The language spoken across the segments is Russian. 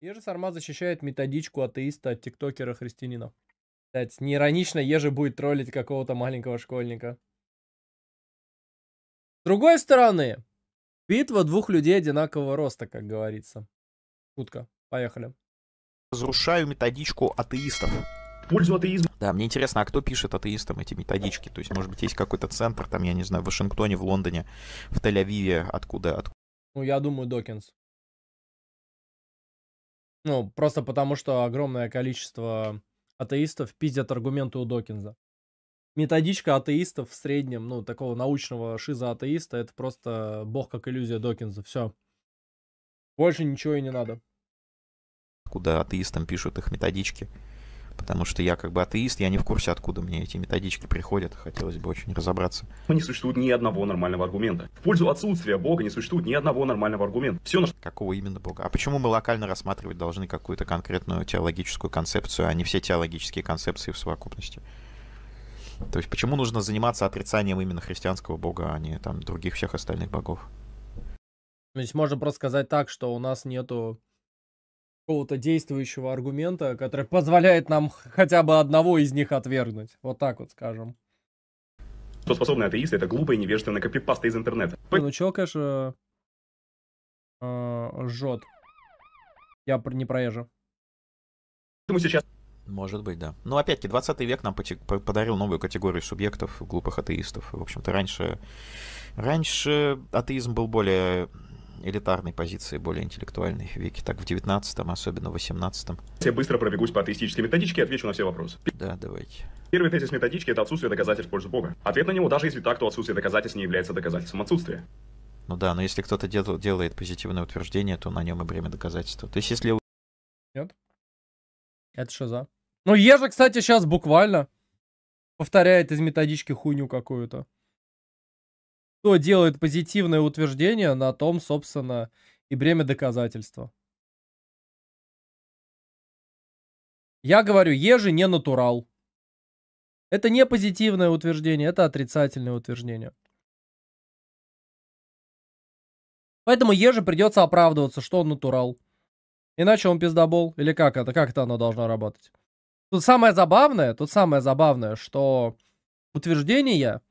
Ежи Сарма защищает методичку атеиста от тиктокера-христианина. Блять, неиронично Ежи будет троллить какого-то маленького школьника. С другой стороны, битва двух людей одинакового роста, как говорится. Шутка. Поехали. Разрушаю методичку атеистов. Пользу атеизма. Да, мне интересно, а кто пишет атеистам эти методички? То есть, может быть, есть какой-то центр, там, я не знаю, в Вашингтоне, в Лондоне, в Тель-Авиве, откуда, откуда? Ну, я думаю, Докинс. Ну, просто потому, что огромное количество атеистов пиздят аргументы у Докинза. Методичка атеистов в среднем, ну, такого научного шиза-атеиста, это просто бог как иллюзия Докинза. Все. Больше ничего и не надо. Куда атеистам пишут их методички потому что я как бы атеист, я не в курсе, откуда мне эти методички приходят, хотелось бы очень разобраться. Ну, не существует ни одного нормального аргумента. В пользу отсутствия Бога не существует ни одного нормального аргумента. Все наш... Какого именно Бога? А почему мы локально рассматривать должны какую-то конкретную теологическую концепцию, а не все теологические концепции в совокупности? То есть почему нужно заниматься отрицанием именно христианского бога, а не там других всех остальных богов? То есть можно просто сказать так, что у нас нету какого-то действующего аргумента, который позволяет нам хотя бы одного из них отвергнуть. Вот так вот скажем. Что способны атеисты, это глупые невежественные копипасты из интернета. Ну, чё, конечно, э, жжет. Я не проезжу. Поэтому сейчас... Может быть, да. Но ну, опять-таки, 20 век нам подарил новую категорию субъектов, глупых атеистов. В общем-то, раньше, раньше атеизм был более элитарной позиции, более интеллектуальной веке, так в 19-м, особенно в 18-м. Я быстро пробегусь по атеистической методичке и отвечу на все вопросы. Да, давайте. Первый тезис методички – это отсутствие доказательств в пользу Бога. Ответ на него, даже если так, то отсутствие доказательств не является доказательством отсутствия. Ну да, но если кто-то дел- делает позитивное утверждение, то на нем и время доказательства. То есть если... Нет. Это что за? Ну, Ежа, кстати, сейчас буквально повторяет из методички хуйню какую-то кто делает позитивное утверждение, на том, собственно, и бремя доказательства. Я говорю, ежи не натурал. Это не позитивное утверждение, это отрицательное утверждение. Поэтому еже придется оправдываться, что он натурал. Иначе он пиздобол. Или как это? Как это оно должно работать? Тут самое забавное, тут самое забавное, что утверждение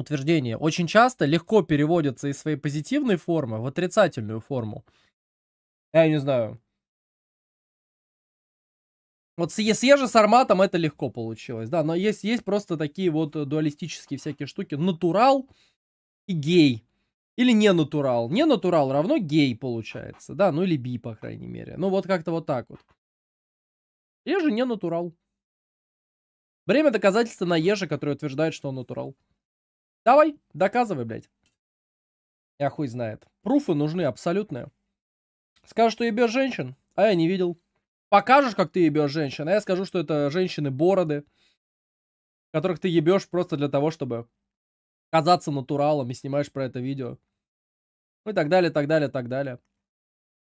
утверждение очень часто легко переводится из своей позитивной формы в отрицательную форму. Я не знаю. Вот с, с Ежи с Арматом это легко получилось, да, но есть, есть просто такие вот э, дуалистические всякие штуки. Натурал и гей. Или не натурал. Не натурал равно гей получается, да, ну или би, по крайней мере. Ну вот как-то вот так вот. Еже не натурал. Время доказательства на Еже, который утверждает, что он натурал. Давай, доказывай, блядь. Я хуй знает. Пруфы нужны абсолютные. Скажешь, что ебешь женщин, а я не видел. Покажешь, как ты ебешь женщин, а я скажу, что это женщины-бороды, которых ты ебешь просто для того, чтобы казаться натуралом и снимаешь про это видео. Ну и так далее, так далее, так далее.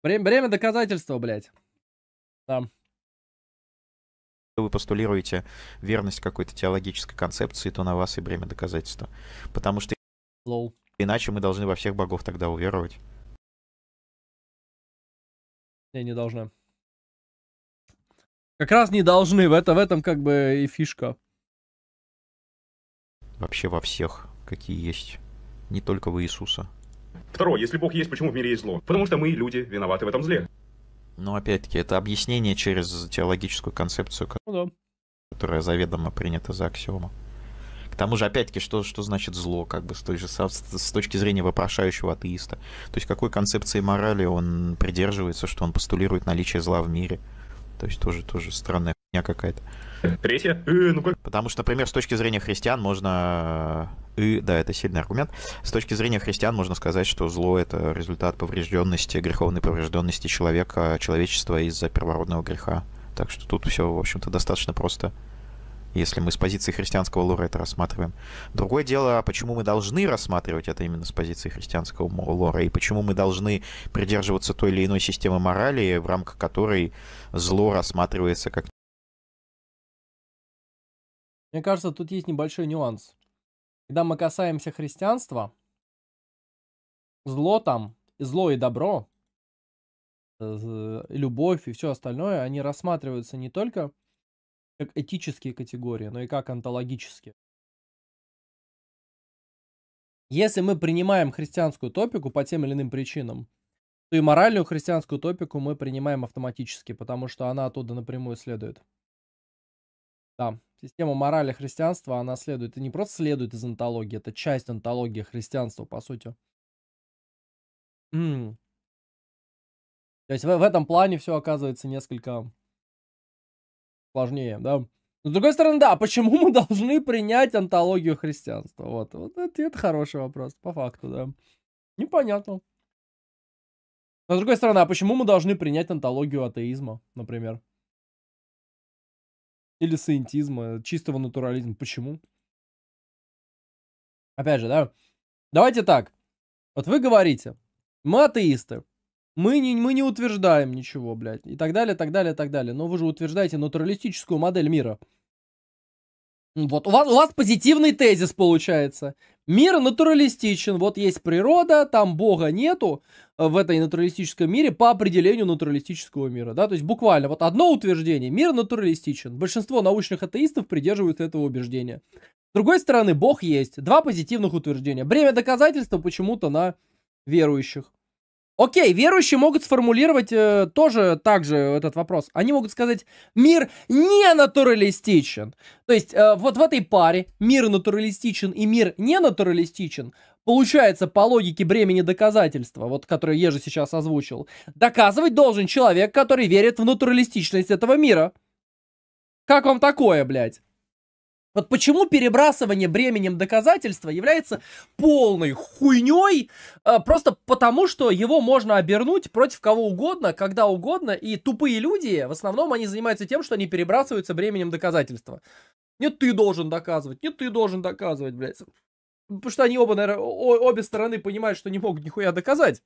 Время, время доказательства, блядь. Там. Да вы постулируете верность какой-то теологической концепции, то на вас и бремя доказательства. Потому что Low. иначе мы должны во всех богов тогда уверовать. Не, не должны. Как раз не должны, в, это, в этом как бы и фишка. Вообще во всех, какие есть. Не только в Иисуса. Второе, если Бог есть, почему в мире есть зло? Потому что мы, люди, виноваты в этом зле. Но опять-таки, это объяснение через теологическую концепцию, ну, да. которая заведомо принята за аксиому. К тому же, опять-таки, что, что значит зло, как бы с, той же, с точки зрения вопрошающего атеиста. То есть какой концепции морали он придерживается, что он постулирует наличие зла в мире. То есть тоже, тоже странная хуйня какая-то. Третье. Э, ну как? Потому что, например, с точки зрения христиан можно... Э, и, да, это сильный аргумент. С точки зрения христиан можно сказать, что зло — это результат поврежденности, греховной поврежденности человека, человечества из-за первородного греха. Так что тут все, в общем-то, достаточно просто если мы с позиции христианского лора это рассматриваем. Другое дело, почему мы должны рассматривать это именно с позиции христианского лора, и почему мы должны придерживаться той или иной системы морали, в рамках которой зло рассматривается как мне кажется, тут есть небольшой нюанс. Когда мы касаемся христианства, зло там, зло и добро, э, любовь и все остальное, они рассматриваются не только как этические категории, но и как онтологические. Если мы принимаем христианскую топику по тем или иным причинам, то и моральную христианскую топику мы принимаем автоматически, потому что она оттуда напрямую следует. Да, Система морали христианства, она следует, это не просто следует из антологии, это часть антологии христианства, по сути. То есть в, в этом плане все оказывается несколько сложнее, да? с другой стороны, да, почему мы должны принять антологию христианства? Вот, вот это, хороший вопрос, по факту, да. Непонятно. Но, с другой стороны, а почему мы должны принять антологию атеизма, например? или саентизма, э, чистого натурализма. Почему? Опять же, да? Давайте так. Вот вы говорите, мы атеисты, мы не, мы не утверждаем ничего, блядь, и так далее, так далее, так далее. Но вы же утверждаете натуралистическую модель мира. Вот, у вас, у вас позитивный тезис получается. Мир натуралистичен, вот есть природа, там бога нету э, в этой натуралистическом мире по определению натуралистического мира, да, то есть буквально вот одно утверждение, мир натуралистичен, большинство научных атеистов придерживаются этого убеждения. С другой стороны, бог есть, два позитивных утверждения, бремя доказательства почему-то на верующих. Окей, верующие могут сформулировать э, тоже так же этот вопрос. Они могут сказать, мир не натуралистичен. То есть э, вот в этой паре мир натуралистичен и мир не натуралистичен получается по логике бремени доказательства, вот которое я же сейчас озвучил, доказывать должен человек, который верит в натуралистичность этого мира. Как вам такое, блядь? Вот почему перебрасывание бременем доказательства является полной хуйней, э, просто потому что его можно обернуть против кого угодно, когда угодно, и тупые люди, в основном они занимаются тем, что они перебрасываются бременем доказательства. Нет, ты должен доказывать, нет, ты должен доказывать, блядь. Потому что они оба, наверное, обе стороны понимают, что не могут нихуя доказать.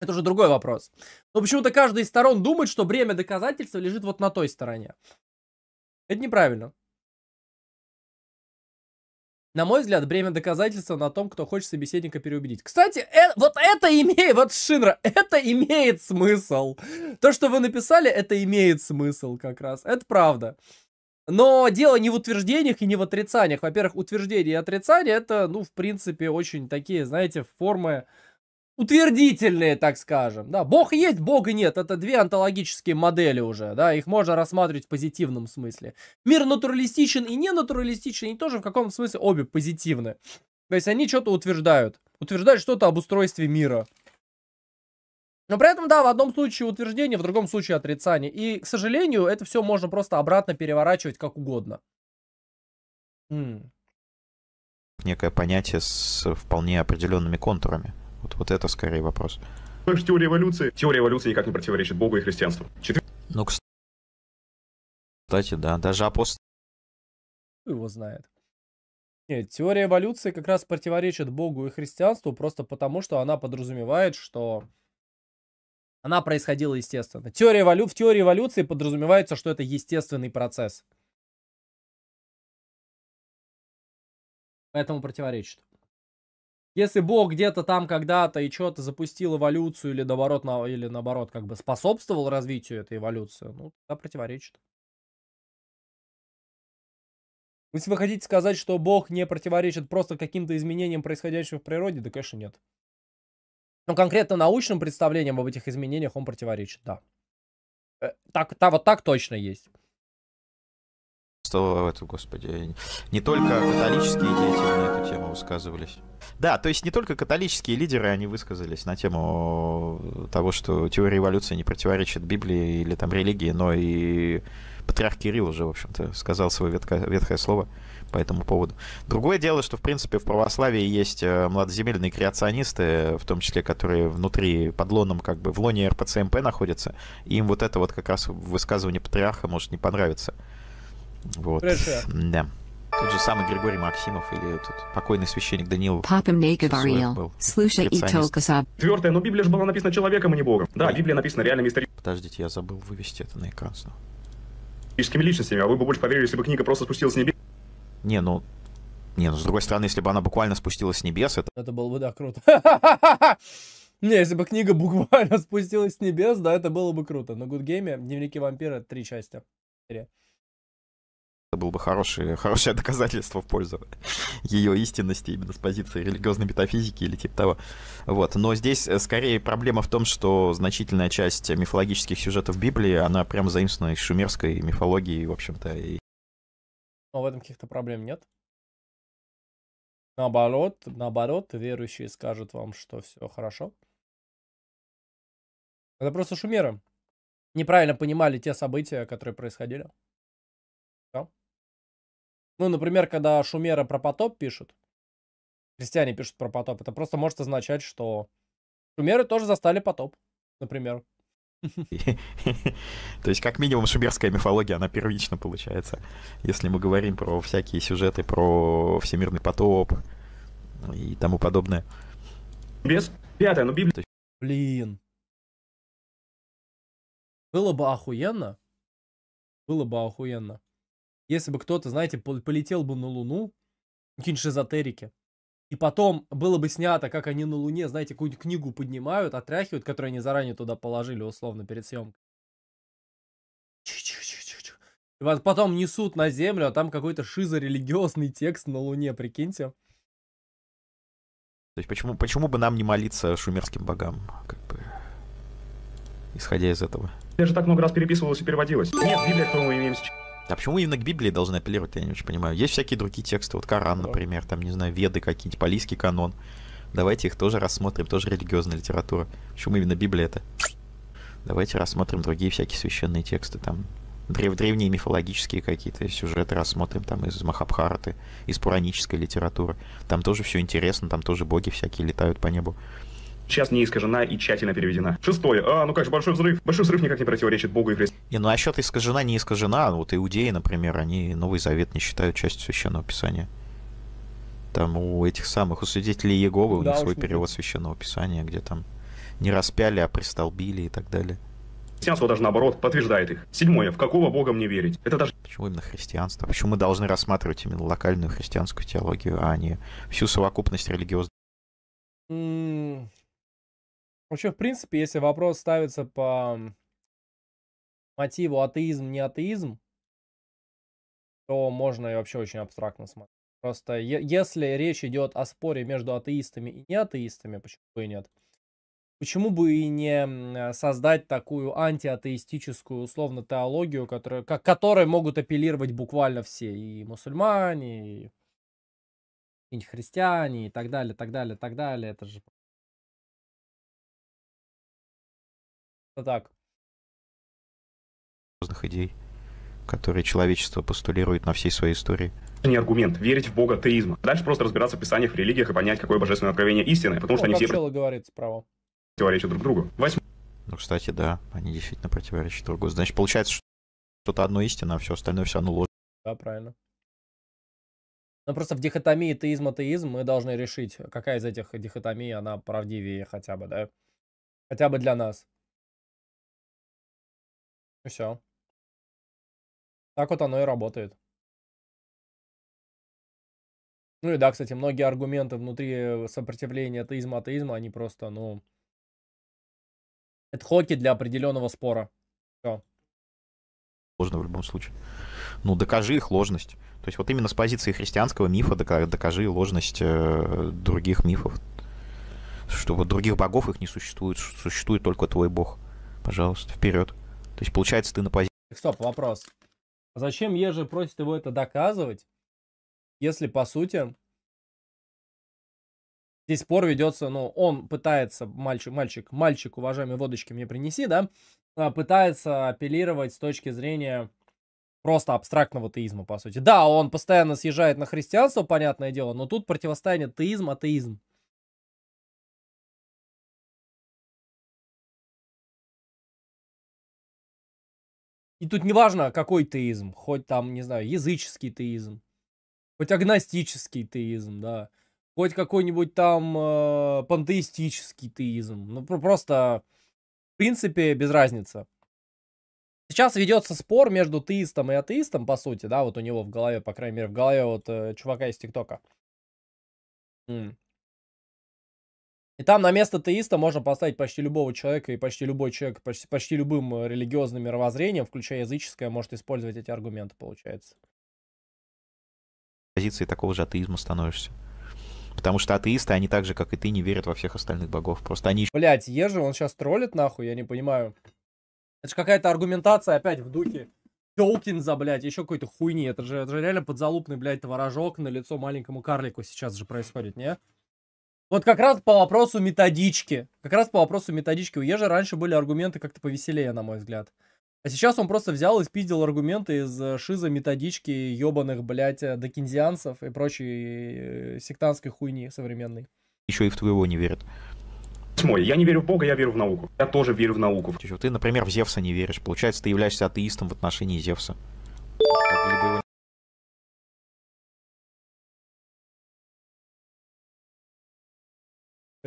Это уже другой вопрос. Но почему-то каждая из сторон думает, что бремя доказательства лежит вот на той стороне. Это неправильно. На мой взгляд, бремя доказательства на том, кто хочет собеседника переубедить. Кстати, э, вот это имеет, вот Шинра, это имеет смысл. То, что вы написали, это имеет смысл как раз. Это правда. Но дело не в утверждениях и не в отрицаниях. Во-первых, утверждение и отрицание это, ну, в принципе, очень такие, знаете, формы утвердительные, так скажем. Да, бог есть, бога нет. Это две онтологические модели уже, да, их можно рассматривать в позитивном смысле. Мир натуралистичен и не натуралистичен, и тоже в каком смысле обе позитивны. То есть они что-то утверждают. Утверждают что-то об устройстве мира. Но при этом, да, в одном случае утверждение, в другом случае отрицание. И, к сожалению, это все можно просто обратно переворачивать как угодно. М. Некое понятие с вполне определенными контурами. Вот, вот это скорее вопрос. То теория эволюции. Теория эволюции никак не противоречит Богу и христианству. Четвер... Ну, кстати, да, даже апостол его знает. Нет, теория эволюции как раз противоречит Богу и христианству просто потому, что она подразумевает, что она происходила естественно. Теория эволю... В теории эволюции подразумевается, что это естественный процесс. Поэтому противоречит. Если Бог где-то там когда-то и что-то запустил эволюцию или наоборот, на, или наоборот как бы способствовал развитию этой эволюции, ну, да, противоречит. Если вы хотите сказать, что Бог не противоречит просто каким-то изменениям, происходящим в природе, да, конечно, нет. Но конкретно научным представлениям об этих изменениях он противоречит, да. Э, так, та, вот так точно есть что, это, господи, не только католические дети на эту тему высказывались. Да, то есть не только католические лидеры, они высказались на тему того, что теория эволюции не противоречит Библии или там религии, но и патриарх Кирилл уже, в общем-то, сказал свое ветхое слово по этому поводу. Другое дело, что, в принципе, в православии есть э, младоземельные креационисты, в том числе, которые внутри, под лоном, как бы, в лоне РПЦМП находятся, и им вот это вот как раз высказывание патриарха может не понравиться. Вот. Хорошо. Да. Тот же самый Григорий Максимов или этот покойный священник Даниил. Папа мне говорил. Слушай и только саб. Четвертое, но Библия же была написана человеком, а не Богом. Да, Библия написана реальными историями. Подождите, я забыл вывести это на экран. Историческими личностями, а вы бы больше поверили, если бы книга просто спустилась с небес. Не, ну... Не, ну с другой стороны, если бы она буквально спустилась с небес, это... Это было бы, да, круто. Не, если бы книга буквально спустилась с небес, да, это было бы круто. Но Good Game, Дневники вампира, три части. Это было бы хорошее, хорошее доказательство в пользу ее истинности именно с позиции религиозной метафизики или типа того. Вот. Но здесь э, скорее проблема в том, что значительная часть мифологических сюжетов Библии, она прям заимствована из шумерской мифологии, в общем-то. И... Но в этом каких-то проблем нет? Наоборот, наоборот, верующие скажут вам, что все хорошо. Это просто шумеры неправильно понимали те события, которые происходили. Ну, например, когда шумеры про потоп пишут, христиане пишут про потоп, это просто может означать, что шумеры тоже застали потоп, например. То есть, как минимум, шумерская мифология, она первична получается. Если мы говорим про всякие сюжеты, про всемирный потоп и тому подобное. Без пятое, но Библия... Блин. Было бы охуенно. Было бы охуенно если бы кто-то, знаете, полетел бы на Луну, какие-нибудь шизотерики, и потом было бы снято, как они на Луне, знаете, какую-нибудь книгу поднимают, отряхивают, которую они заранее туда положили, условно, перед съемкой. И вот потом несут на Землю, а там какой-то шизорелигиозный текст на Луне, прикиньте. То есть почему, почему бы нам не молиться шумерским богам, как бы, исходя из этого? Я же так много раз переписывалась и переводилась. Нет, Библия, кто мы имеем сейчас. А почему именно к Библии должны апеллировать, я не очень понимаю. Есть всякие другие тексты, вот Коран, например, там, не знаю, Веды какие-нибудь, Палийский канон. Давайте их тоже рассмотрим, тоже религиозная литература. Почему именно Библия это? Давайте рассмотрим другие всякие священные тексты, там, древ древние мифологические какие-то сюжеты рассмотрим, там, из Махабхараты, из пуранической литературы. Там тоже все интересно, там тоже боги всякие летают по небу сейчас не искажена и тщательно переведена. Шестое. А, ну как же, Большой взрыв. Большой взрыв никак не противоречит Богу и Христу. Не, ну насчет искажена, не искажена. А вот иудеи, например, они Новый Завет не считают частью Священного Писания. Там у этих самых, у свидетелей Еговы, да, у них свой перевод Священного Писания, где там не распяли, а пристолбили и так далее. Христианство даже наоборот подтверждает их. Седьмое. В какого Бога мне верить? Это даже... Почему именно христианство? Почему мы должны рассматривать именно локальную христианскую теологию, а не всю совокупность религиозных? Вообще, в принципе, если вопрос ставится по мотиву атеизм, не атеизм, то можно и вообще очень абстрактно смотреть. Просто если речь идет о споре между атеистами и неатеистами, почему бы и нет, почему бы и не э, создать такую антиатеистическую условно теологию, которая, к которой могут апеллировать буквально все, и мусульмане, и христиане, и так далее, так далее, так далее. Это же так. разных ...идей, которые человечество постулирует на всей своей истории не аргумент. Верить в Бога теизма. Дальше просто разбираться в писаниях, в религиях и понять, какое божественное откровение истинное, потому ну, что они все... говорит справа. Противоречат друг другу. Восьмой. Ну, кстати, да, они действительно противоречат друг другу. Значит, получается, что что-то одно истина, а все остальное все равно ложь. Да, правильно. Но ну, просто в дихотомии теизм-атеизм мы должны решить, какая из этих дихотомий, она правдивее хотя бы, да? Хотя бы для нас все. Так вот оно и работает. Ну и да, кстати, многие аргументы внутри сопротивления атеизма-атеизма, они просто, ну... Это хоки для определенного спора. Все. Ложно в любом случае. Ну, докажи их ложность. То есть вот именно с позиции христианского мифа докажи ложность э, других мифов. Что вот других богов их не существует, существует только твой бог. Пожалуйста, вперед. То есть, получается, ты на позиции... Стоп, вопрос. Зачем Ежи просит его это доказывать, если, по сути, здесь спор ведется, ну, он пытается, мальчик, мальчик, мальчик, уважаемые водочки мне принеси, да, а, пытается апеллировать с точки зрения просто абстрактного теизма, по сути. Да, он постоянно съезжает на христианство, понятное дело, но тут противостояние теизм-атеизм. И тут неважно, какой теизм, хоть там, не знаю, языческий теизм, хоть агностический теизм, да, хоть какой-нибудь там э, пантеистический теизм. Ну, просто, в принципе, без разницы. Сейчас ведется спор между теистом и атеистом, по сути, да, вот у него в голове, по крайней мере, в голове вот э, чувака из ТикТока. И там на место теиста можно поставить почти любого человека, и почти любой человек, почти, почти любым э, религиозным мировоззрением, включая языческое, может использовать эти аргументы, получается. Позиции такого же атеизма становишься. Потому что атеисты, они так же, как и ты, не верят во всех остальных богов. Просто они... Блять, Ежи, он сейчас троллит нахуй, я не понимаю. Это же какая-то аргументация опять в духе. Толкинза, блядь, еще какой-то хуйни. Это же, это же реально подзалупный, блядь, творожок на лицо маленькому карлику сейчас же происходит, не? Вот как раз по вопросу методички. Как раз по вопросу методички. У Ежи раньше были аргументы как-то повеселее, на мой взгляд. А сейчас он просто взял и спиздил аргументы из э, шиза методички ебаных, блядь, э, докинзианцев и прочей э, сектантской хуйни современной. Еще и в твоего не верят. Мой, я не верю в Бога, я верю в науку. Я тоже верю в науку. Ты, например, в Зевса не веришь. Получается, ты являешься атеистом в отношении Зевса.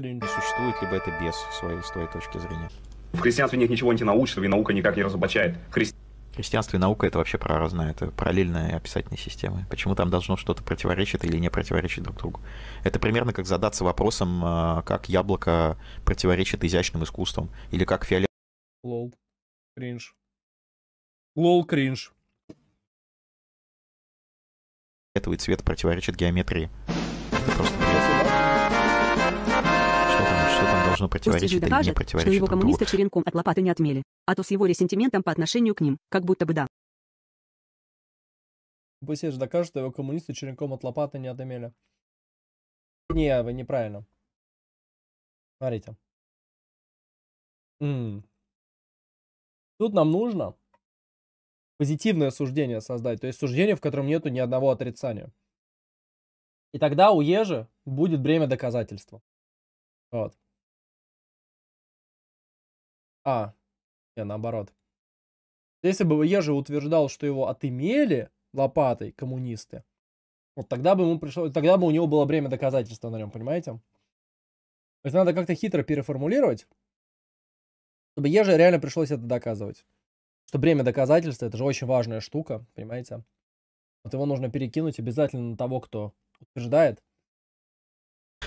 или не существует, либо это без своей, с твоей точки зрения. В христианстве нет ничего антинаучного, и наука никак не разоблачает христианство. Христианство и наука это вообще про разное, это параллельные описательные системы. Почему там должно что-то противоречить или не противоречить друг другу? Это примерно как задаться вопросом, а, как яблоко противоречит изящным искусствам, или как фиолет... Лол. Кринж. Лол, кринж. Фиолетовый цвет противоречит геометрии. Это просто должно противоречить или не противоречить что его коммунисты черенком от лопаты не отмели, а то с его ресентиментом по отношению к ним, как будто бы да. Бысеж докажет, что его коммунисты черенком от лопаты не отмели. Не, вы неправильно. Смотрите. М-м. Тут нам нужно позитивное суждение создать, то есть суждение, в котором нету ни одного отрицания. И тогда у Ежи будет бремя доказательства. Вот. А, не, наоборот. Если бы Ежи утверждал, что его отымели лопатой коммунисты, вот тогда бы ему пришло, тогда бы у него было время доказательства на нем, понимаете? То есть надо как-то хитро переформулировать, чтобы Еже реально пришлось это доказывать. Что время доказательства это же очень важная штука, понимаете? Вот его нужно перекинуть обязательно на того, кто утверждает,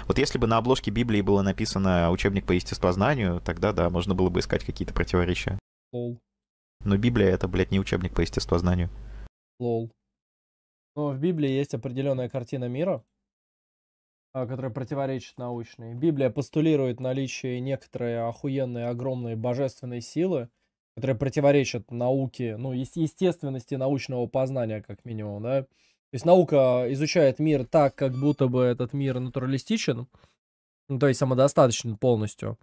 вот если бы на обложке Библии было написано учебник по естествознанию, тогда да, можно было бы искать какие-то противоречия. Лол. Но Библия это, блядь, не учебник по естествознанию. Лол. Но в Библии есть определенная картина мира, а, которая противоречит научной. Библия постулирует наличие некоторой охуенной, огромной божественной силы, которая противоречит науке, ну, естественности научного познания, как минимум, да, то есть наука а, изучает мир так, как будто бы этот мир натуралистичен, ну, то есть самодостаточен полностью.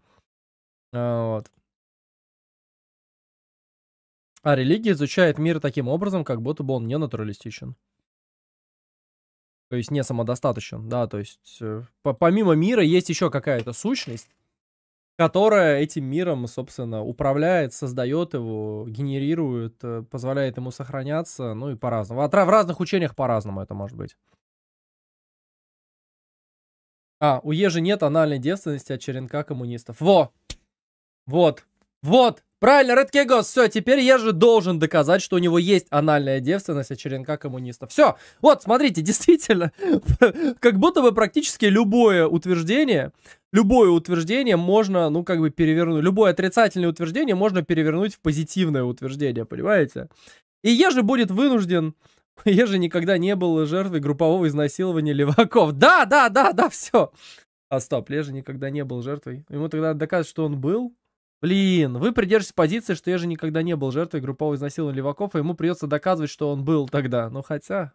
А, вот. А религия изучает мир таким образом, как будто бы он не натуралистичен. То есть не самодостаточен, да, то есть э, помимо мира есть еще какая-то сущность, которая этим миром, собственно, управляет, создает его, генерирует, э, позволяет ему сохраняться, ну и по-разному. А в разных учениях по-разному это может быть. А, у Ежи нет анальной девственности от черенка коммунистов. Во! Вот. Вот, правильно, Редкегос, все, теперь я же должен доказать, что у него есть анальная девственность от черенка коммуниста. Все, вот, смотрите, действительно, как будто бы практически любое утверждение, любое утверждение можно, ну, как бы перевернуть, любое отрицательное утверждение можно перевернуть в позитивное утверждение, понимаете? И я же будет вынужден я же никогда не был жертвой группового изнасилования леваков. Да, да, да, да, все. А стоп, я же никогда не был жертвой. Ему тогда доказывать, что он был? Блин, вы придерживаетесь позиции, что я же никогда не был жертвой группового изнасилования леваков, и ему придется доказывать, что он был тогда. Ну хотя...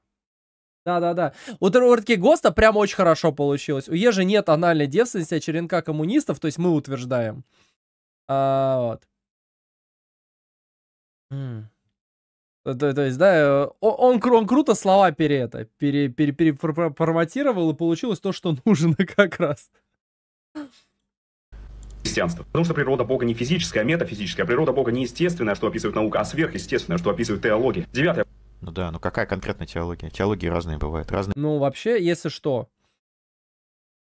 Да-да-да. У Тервардки Госта прям очень хорошо получилось. У Ежи нет анальной девственности, а черенка коммунистов, то есть мы утверждаем. А, вот. Mm. То, то есть, да, э, он, он круто слова пере это, пере, пере, переформатировал, и получилось то, что нужно как раз христианства. Потому что природа Бога не физическая, а метафизическая. Природа Бога не естественная, что описывает наука, а сверхъестественная, что описывает теология. Девятое. Ну да, ну какая конкретная теология? Теологии разные бывают, разные. Ну вообще, если что,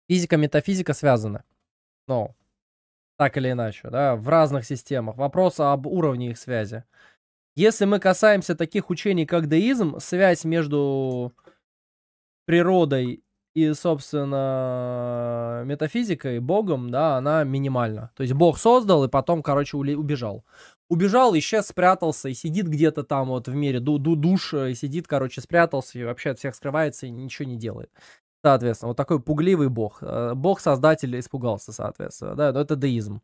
физика, метафизика связана, но так или иначе, да, в разных системах. Вопрос об уровне их связи. Если мы касаемся таких учений, как деизм, связь между природой и, собственно, метафизикой, богом, да, она минимальна. То есть бог создал и потом, короче, убежал. Убежал, исчез, спрятался и сидит где-то там вот в мире ду ду душ, и сидит, короче, спрятался и вообще от всех скрывается и ничего не делает. Соответственно, вот такой пугливый бог. Э, бог-создатель испугался, соответственно, да, но это деизм.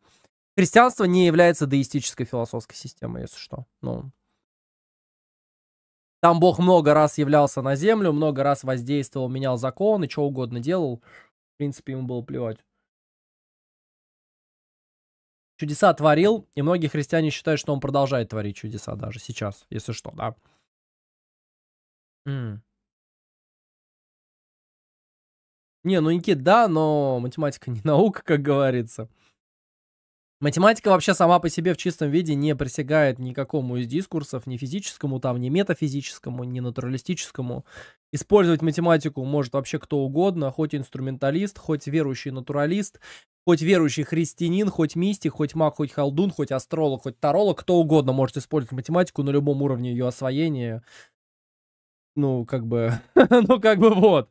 Христианство не является деистической философской системой, если что. Ну, там Бог много раз являлся на землю, много раз воздействовал, менял закон и что угодно делал. В принципе, ему было плевать. Чудеса творил, и многие христиане считают, что он продолжает творить чудеса даже сейчас, если что, да. М. Не, ну Никит, да, но математика не наука, как говорится. Математика вообще сама по себе в чистом виде не присягает никакому из дискурсов, ни физическому, там, ни метафизическому, ни натуралистическому. Использовать математику может вообще кто угодно, хоть инструменталист, хоть верующий натуралист, хоть верующий христианин, хоть мистик, хоть маг, хоть халдун, хоть астролог, хоть таролог, кто угодно может использовать математику на любом уровне ее освоения. Ну, как бы, ну, как бы вот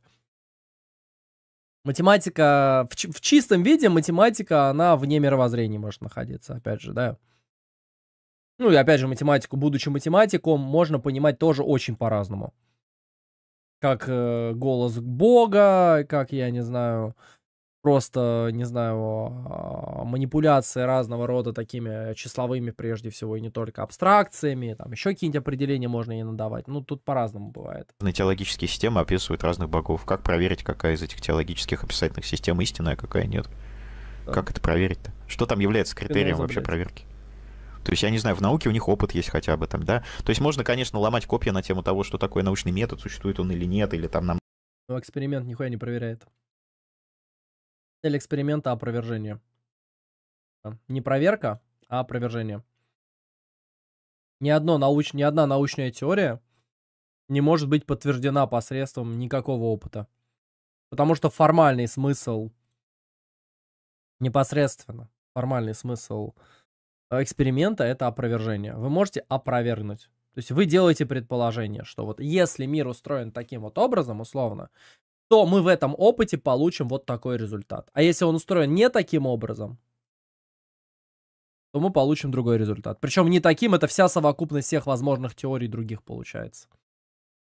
математика в, в чистом виде математика она вне мировоззрения может находиться опять же да ну и опять же математику будучи математиком можно понимать тоже очень по-разному как э, голос Бога как я не знаю просто, не знаю, а, манипуляции разного рода такими числовыми, прежде всего, и не только абстракциями, там еще какие-нибудь определения можно ей надавать. Ну, тут по-разному бывает. Теологические системы описывают разных богов. Как проверить, какая из этих теологических описательных систем истинная, а какая нет? Да. Как это проверить-то? Что там является критерием вообще проверки? То есть, я не знаю, в науке у них опыт есть хотя бы там, да? То есть, можно, конечно, ломать копья на тему того, что такое научный метод, существует он или нет, или там нам... Но ну, эксперимент нихуя не проверяет. Цель эксперимента – опровержение. Не проверка, а опровержение. Ни, одно науч... Ни одна научная теория не может быть подтверждена посредством никакого опыта. Потому что формальный смысл непосредственно, формальный смысл э, эксперимента – это опровержение. Вы можете опровергнуть. То есть вы делаете предположение, что вот если мир устроен таким вот образом, условно, то мы в этом опыте получим вот такой результат. А если он устроен не таким образом, то мы получим другой результат. Причем не таким, это вся совокупность всех возможных теорий других получается.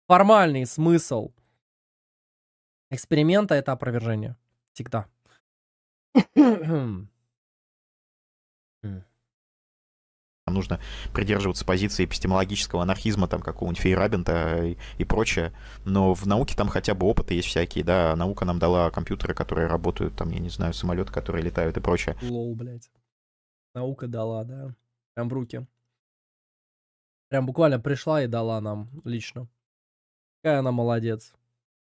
Формальный смысл эксперимента — это опровержение. Всегда. нужно придерживаться позиции эпистемологического анархизма, там какого-нибудь Фейрабента и, э, и прочее. Но в науке там хотя бы опыты есть всякие, да. Наука нам дала компьютеры, которые работают, там, я не знаю, самолеты, которые летают и прочее. Лоу, блядь. Наука дала, да. Прям в руки. Прям буквально пришла и дала нам лично. Какая она молодец.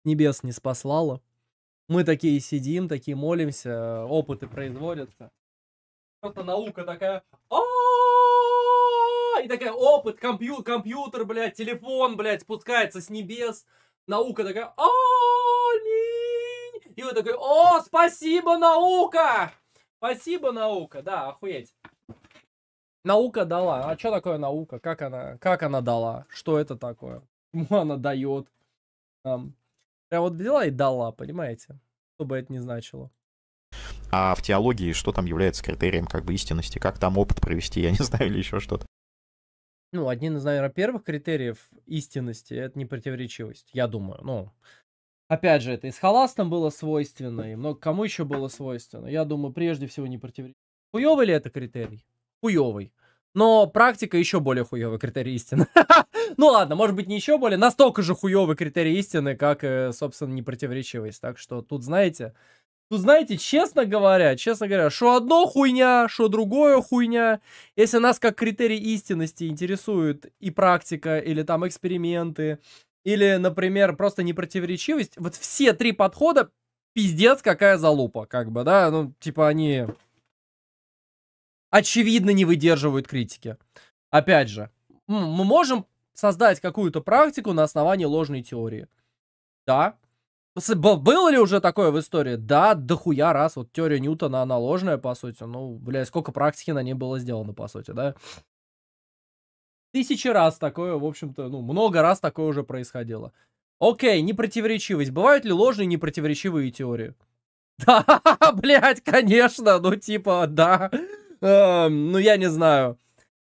Небес не спаслала. Мы такие сидим, такие молимся, опыты производятся. Просто наука такая... А-а-а! и такая, опыт, компьютер компьютер, блядь, телефон, блядь, спускается с небес. Наука такая, аминь. И вы такой, о, спасибо, наука. Спасибо, наука, да, охуеть. Наука дала. А что такое наука? Как она, как она дала? Что это такое? Почему она дает? Там. Прям вот взяла и дала, понимаете? Что бы это ни значило. А в теологии что там является критерием как бы истинности? Как там опыт провести, я не знаю, или еще что-то? ну, один из, наверное, первых критериев истинности — это непротиворечивость, я думаю. Ну, опять же, это и с Халастом было свойственно, и много кому еще было свойственно. Я думаю, прежде всего непротиворечивость. Хуёвый ли это критерий? Хуёвый. Но практика еще более хуёвый критерий истины. ну ладно, может быть, не еще более, настолько же хуёвый критерий истины, как, э, собственно, непротиворечивость. Так что тут, знаете, Тут, знаете, честно говоря, честно говоря, что одно хуйня, что другое хуйня. Если нас как критерий истинности интересует и практика, или там эксперименты, или, например, просто непротиворечивость, вот все три подхода пиздец какая залупа, как бы, да, ну, типа они очевидно не выдерживают критики. Опять же, мы можем создать какую-то практику на основании ложной теории. Да, было ли уже такое в истории? Да, дохуя раз. Вот теория Ньютона, она ложная, по сути. Ну, блядь, сколько практики на ней было сделано, по сути, да? Тысячи раз такое, в общем-то, ну, много раз такое уже происходило. Окей, непротиворечивость. Бывают ли ложные непротиворечивые теории? Да, блядь, конечно, ну типа, да. Эм, ну, я не знаю.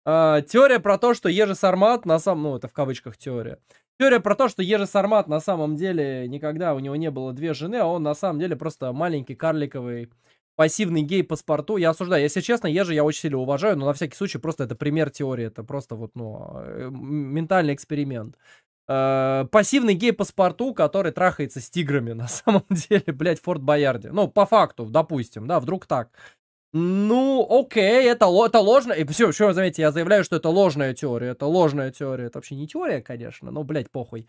А, теория про то, что Ежи Сармат на самом... Ну, это в кавычках теория. Теория про то, что Ежи Сармат на самом деле никогда у него не было две жены, а он на самом деле просто маленький карликовый пассивный гей по спорту. Я осуждаю. Если честно, Ежи я очень сильно уважаю, но на всякий случай просто это пример теории. Это просто вот, ну, э, ментальный эксперимент. Э, пассивный гей по спорту, который трахается с тиграми на самом деле, блядь, Форт Боярде. Ну, по факту, допустим, да, вдруг так. Ну, окей, это, это ложно. И все, еще, заметьте, я заявляю, что это ложная теория. Это ложная теория. Это вообще не теория, конечно, но, блядь, похуй.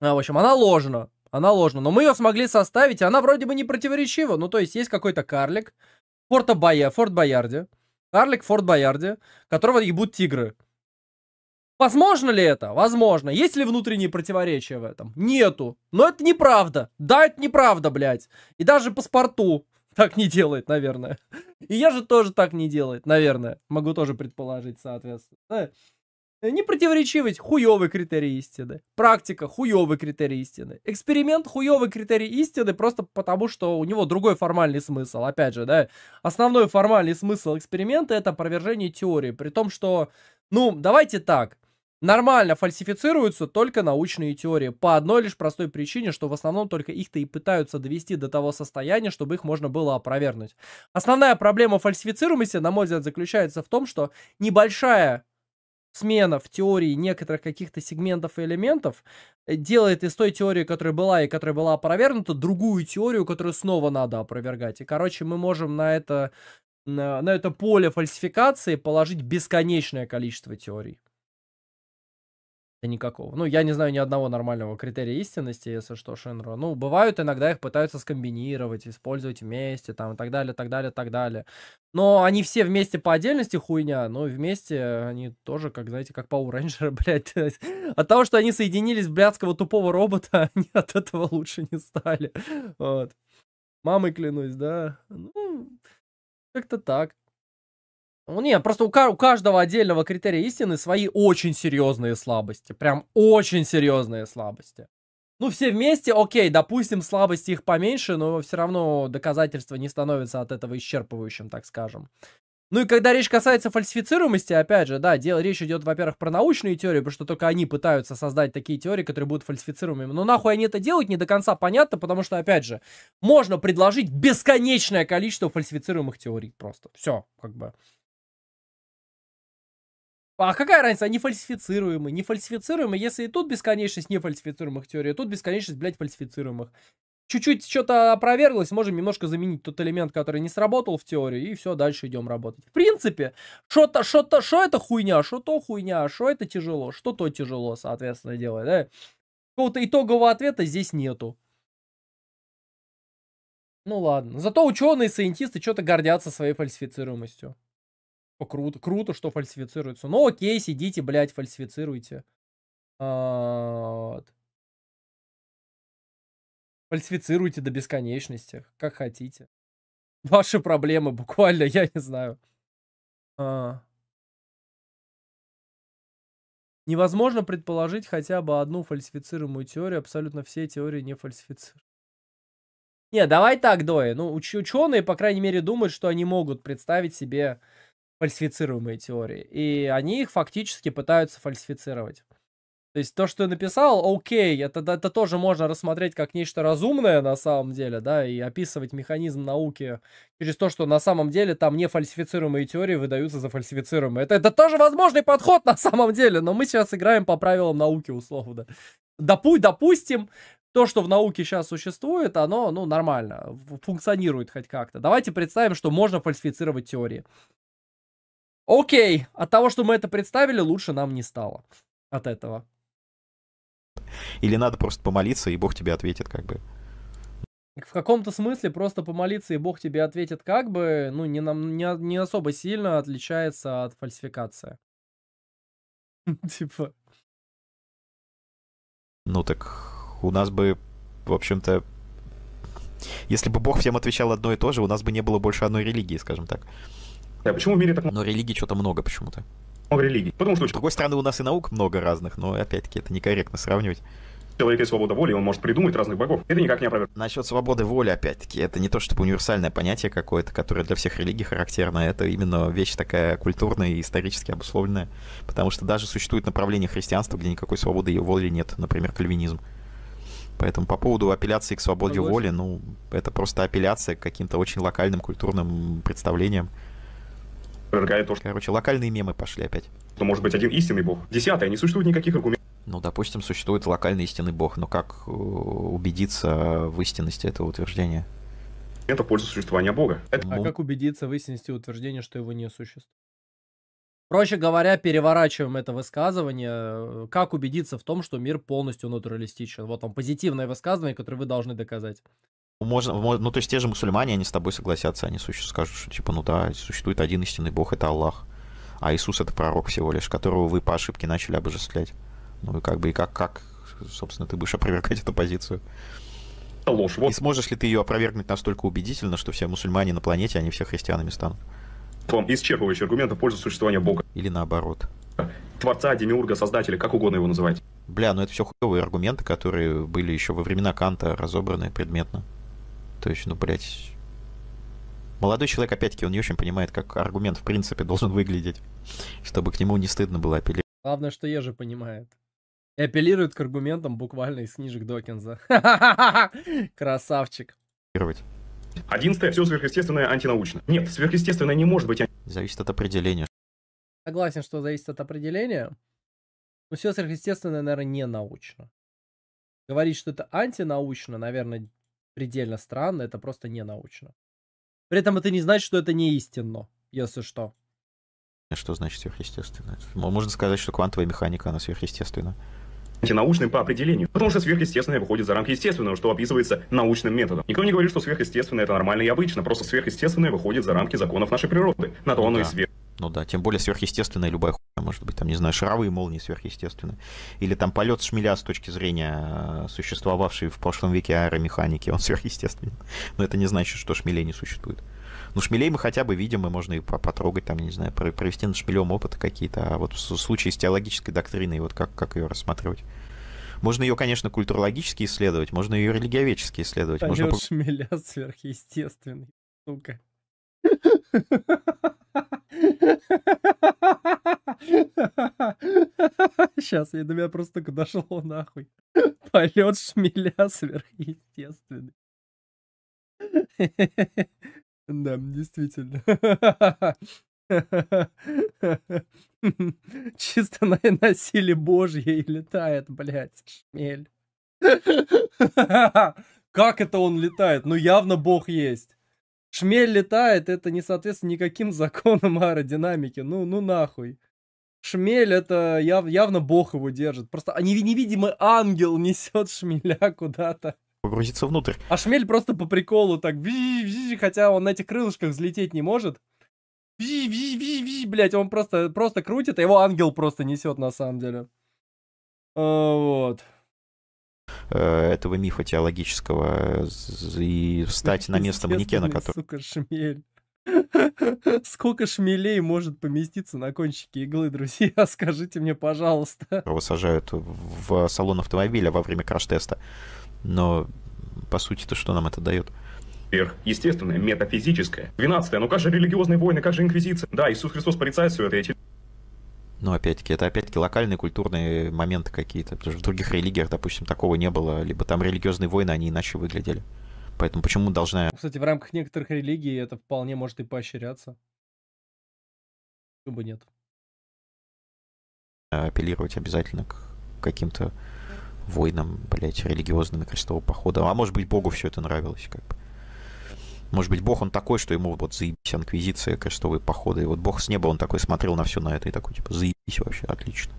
А, в общем, она ложна. Она ложна. Но мы ее смогли составить, и она вроде бы не противоречива. Ну, то есть, есть какой-то карлик. Форта Боя, Форт Боярде. Карлик Форт Боярде, которого ебут тигры. Возможно ли это? Возможно. Есть ли внутренние противоречия в этом? Нету. Но это неправда. Да, это неправда, блядь. И даже паспорту так не делает, наверное. И я же тоже так не делает, наверное. Могу тоже предположить, соответственно. Э, не Непротиворечивость – хуёвый критерий истины. Практика – хуёвый критерий истины. Эксперимент – хуёвый критерий истины просто потому, что у него другой формальный смысл. Опять же, да, основной формальный смысл эксперимента – это опровержение теории. При том, что, ну, давайте так, Нормально фальсифицируются только научные теории. По одной лишь простой причине, что в основном только их-то и пытаются довести до того состояния, чтобы их можно было опровергнуть. Основная проблема фальсифицируемости, на мой взгляд, заключается в том, что небольшая смена в теории некоторых каких-то сегментов и элементов э, делает из той теории, которая была и которая была опровергнута, другую теорию, которую снова надо опровергать. И, короче, мы можем на это, на, на это поле фальсификации положить бесконечное количество теорий. Да никакого. Ну, я не знаю ни одного нормального критерия истинности, если что, Шинро. Ну, бывают иногда их пытаются скомбинировать, использовать вместе, там, и так далее, так далее, так далее. Но они все вместе по отдельности хуйня, но вместе они тоже, как, знаете, как Пау Рейнджеры, блядь. От того, что они соединились в блядского тупого робота, они от этого лучше не стали. Вот. Мамой клянусь, да? Ну, как-то так. Ну, не, просто у, у каждого отдельного критерия истины свои очень серьезные слабости. Прям очень серьезные слабости. Ну, все вместе, окей, допустим, слабости их поменьше, но все равно доказательства не становятся от этого исчерпывающим, так скажем. Ну и когда речь касается фальсифицируемости, опять же, да, дело, речь идет, во-первых, про научные теории, потому что только они пытаются создать такие теории, которые будут фальсифицируемыми. Но нахуй они это делают, не до конца понятно, потому что, опять же, можно предложить бесконечное количество фальсифицируемых теорий просто. Все, как бы. А какая разница, они фальсифицируемы, не фальсифицируемы. если и тут бесконечность нефальсифицируемых теорий, а тут бесконечность, блядь, фальсифицируемых. Чуть-чуть что-то опроверглось, можем немножко заменить тот элемент, который не сработал в теории, и все, дальше идем работать. В принципе, что-то, что-то, что это хуйня, что то хуйня, что а это тяжело, что то тяжело, соответственно, делает, да? Какого-то итогового ответа здесь нету. Ну ладно. Зато ученые и сcientисты что-то гордятся своей фальсифицируемостью. Типа, круто, круто, что фальсифицируется. Ну окей, сидите, блядь, фальсифицируйте. Вот. Фальсифицируйте до бесконечности, как хотите. Ваши проблемы, буквально, я не знаю. А... Невозможно предположить хотя бы одну фальсифицируемую теорию, абсолютно все теории не фальсифицируют. Не, давай так, Дое. Ну, уч- ученые, по крайней мере, думают, что они могут представить себе фальсифицируемые теории. И они их фактически пытаются фальсифицировать. То есть то, что я написал, окей, это, это тоже можно рассмотреть как нечто разумное на самом деле, да, и описывать механизм науки через то, что на самом деле там не фальсифицируемые теории выдаются за фальсифицируемые. Это, это тоже возможный подход на самом деле, но мы сейчас играем по правилам науки условно. Допу допустим, то, что в науке сейчас существует, оно, ну, нормально, функционирует хоть как-то. Давайте представим, что можно фальсифицировать теории. Окей, от того, что мы это представили, лучше нам не стало от этого. Или надо просто помолиться, и Бог тебе ответит, как бы. В каком-то смысле просто помолиться, и Бог тебе ответит, как бы, ну, не, нам, не, не особо сильно отличается от фальсификации. Типа. Ну так у нас бы, в общем-то, если бы Бог всем отвечал одно и то же, у нас бы не было больше одной религии, скажем так. Да, э, почему в мире так много? Но религий что-то много почему-то. Много религий. Потому что... С другой стороны, у нас и наук много разных, но опять-таки это некорректно сравнивать Человек есть свобода воли, он может придумать разных богов. Это никак не опроверг. Насчет свободы воли, опять-таки, это не то чтобы универсальное понятие какое-то, которое для всех религий характерно, это именно вещь такая культурная и исторически обусловленная, потому что даже существует направление христианства, где никакой свободы и воли нет, например, кальвинизм. Поэтому по поводу апелляции к свободе Согласен. воли, ну, это просто апелляция к каким-то очень локальным культурным представлениям опровергает то, что... Короче, локальные мемы пошли опять. То может быть один истинный бог. Десятое, не существует никаких аргументов. Ну, допустим, существует локальный истинный бог, но как э, убедиться в истинности этого утверждения? Это пользу существования бога. Это... А ну. как убедиться в истинности утверждения, что его не существует? Проще говоря, переворачиваем это высказывание. Как убедиться в том, что мир полностью натуралистичен? Вот вам позитивное высказывание, которое вы должны доказать можно, ну, то есть те же мусульмане, они с тобой согласятся, они скажут, что типа, ну да, существует один истинный Бог, это Аллах, а Иисус это пророк всего лишь, которого вы по ошибке начали обожествлять. Ну и как бы, и как, как, собственно, ты будешь опровергать эту позицию? Это ложь. Вот. И сможешь ли ты ее опровергнуть настолько убедительно, что все мусульмане на планете, они все христианами станут? Вам исчерпывающий аргумент в пользу существования Бога. Или наоборот. Творца, демиурга, создателя, как угодно его называть. Бля, ну это все хуевые аргументы, которые были еще во времена Канта разобраны предметно. То есть, ну, блядь... Молодой человек, опять-таки, он не очень понимает, как аргумент, в принципе, должен выглядеть, чтобы к нему не стыдно было апеллировать. Главное, что Ежи понимает. И апеллирует к аргументам буквально из книжек Докинза. Красавчик. Одиннадцатое. Все сверхъестественное антинаучно. Нет, сверхъестественное не может быть. Зависит от определения. Согласен, что зависит от определения. Но все сверхъестественное, наверное, не научно. Говорить, что это антинаучно, наверное, предельно странно, это просто не научно. При этом это не значит, что это не истинно, если что. А что значит сверхъестественное? Можно сказать, что квантовая механика, она сверхъестественна. Антинаучным по определению, потому что сверхъестественное выходит за рамки естественного, что описывается научным методом. Никто не говорит, что сверхъестественное это нормально и обычно, просто сверхъестественное выходит за рамки законов нашей природы. На то оно да. и сверх. Ну да, тем более сверхъестественная любая хуйня, может быть, там, не знаю, шаровые молнии сверхъестественные. Или там полет шмеля с точки зрения э, существовавшей в прошлом веке аэромеханики, он сверхъестественен. Но это не значит, что шмелей не существует. Ну, шмелей мы хотя бы видим, и можно и потрогать, там, не знаю, провести над шмелем опыты какие-то. А вот в случае с теологической доктриной, вот как, как ее рассматривать? Можно ее, конечно, культурологически исследовать, можно ее религиоведчески исследовать. Полет можно... шмеля сверхъестественный, сука. Сейчас я до меня просто только дошло нахуй. Полет шмеля сверхъестественный. Да, действительно. Чисто на, на силе божьей летает, блядь, шмель. Как это он летает? Ну явно бог есть. Шмель летает, это не соответственно никаким законам аэродинамики. Ну, ну нахуй. Шмель это яв, явно бог его держит. Просто невидимый ангел несет шмеля куда-то. Погрузиться внутрь. А шмель просто по приколу так, хотя он на этих крылышках взлететь не может. Ви, ви, ви, ви, блядь, он просто, просто крутит, а его ангел просто несет на самом деле. А, вот. Э, этого мифа теологического и встать на место манекена, который... Сука, шмель. Сколько шмелей может поместиться на кончике иглы, друзья? Скажите мне, пожалуйста. Его сажают в салон автомобиля во время краш-теста. Но, по сути-то, что нам это дает? Естественное, метафизическое. Двенадцатое, ну как же религиозные войны, как же инквизиция? Да, Иисус Христос порицает все это, я но ну, опять-таки, это опять-таки локальные культурные моменты какие-то. Потому что в других религиях, допустим, такого не было. Либо там религиозные войны, они иначе выглядели. Поэтому почему должна... Ну, кстати, в рамках некоторых религий это вполне может и поощряться. Почему бы нет? А, апеллировать обязательно к каким-то войнам, блядь, религиозным и крестового походам, А может быть, Богу все это нравилось, как бы. Может быть, Бог он такой, что ему вот заебись инквизиция, крестовые походы. И вот Бог с неба, он такой смотрел на все на это и такой, типа, заебись вообще, отлично.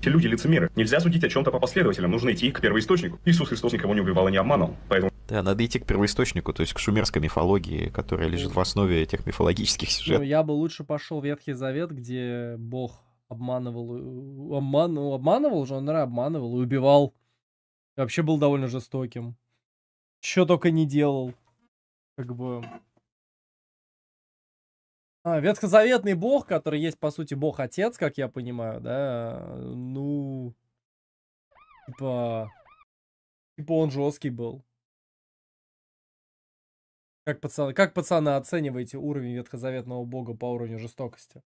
Эти люди лицемеры. Нельзя судить о чем-то по последователям, нужно идти к первоисточнику. Иисус Христос никого не убивал и не обманул, поэтому... Да, надо идти к первоисточнику, то есть к шумерской мифологии, которая лежит в основе этих мифологических ну, сюжетов. Ну, я бы лучше пошел в Ветхий Завет, где Бог обманывал, э, обманывал, ну, обманывал же, он наверное, обманывал и убивал. И вообще был довольно жестоким. Что только не делал. Как бы... А, ветхозаветный бог, который есть, по сути, бог-отец, как я понимаю, да? Ну... Типа... Типа он жесткий был. Как пацаны, как пацаны оцениваете уровень ветхозаветного бога по уровню жестокости?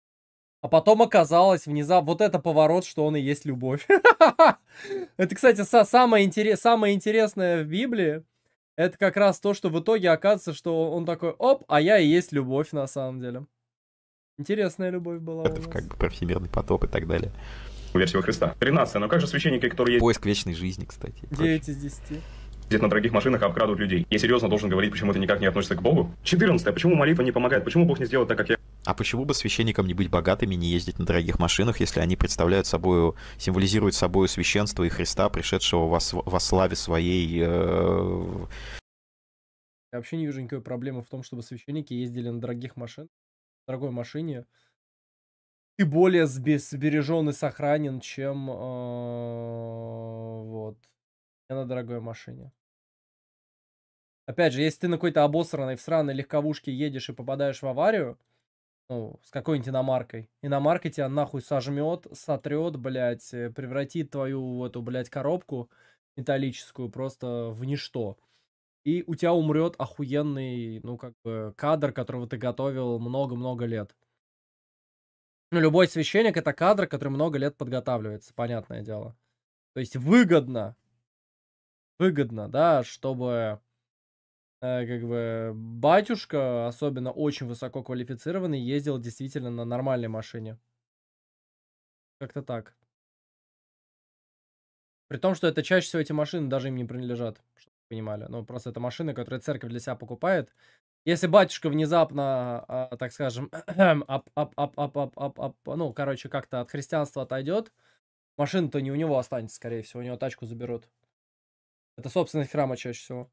А потом оказалось внезапно вот это поворот, что он и есть любовь. Это, кстати, самое интересное в Библии это как раз то, что в итоге оказывается, что он такой, оп, а я и есть любовь на самом деле. Интересная любовь была. Это как бы про всемирный потоп и так далее. Версия Христа. 13. Но как же священники, которые есть... Поиск вечной жизни, кстати. 9 из 10 то на дорогих машинах и обкрадывают людей. Я серьезно должен говорить, почему это никак не относится к Богу. 14. Почему молитва не помогает? Почему Бог не сделал так, как я... А почему бы священникам не быть богатыми, не ездить на дорогих машинах, если они представляют собой, символизируют собой священство и Христа, пришедшего во, во славе своей? Э... Я вообще не вижу никакой проблемы в том, чтобы священники ездили на дорогих машинах, дорогой машине, и более сбережен и сохранен, чем э, вот на дорогой машине. Опять же, если ты на какой-то обосранной, всраной легковушке едешь и попадаешь в аварию, ну, с какой-нибудь иномаркой. Иномарка тебя нахуй сожмет, сотрет, блядь, э, превратит твою эту, блядь, коробку металлическую просто в ничто. И у тебя умрет охуенный, ну, как бы, кадр, которого ты готовил много-много лет. Ну, любой священник — это кадр, который много лет подготавливается, понятное дело. То есть выгодно, выгодно, да, чтобы Э, как бы батюшка, особенно очень высоко квалифицированный, ездил действительно на нормальной машине. Как-то так. При том, что это чаще всего эти машины даже им не принадлежат, чтобы вы понимали. Ну, просто это машины, которые церковь для себя покупает. Если батюшка внезапно, э, так скажем, ап, ап, ап, ап, ап, ап, ап, ну, короче, как-то от христианства отойдет, машина-то не у него останется, скорее всего, у него тачку заберут. Это собственность храма чаще всего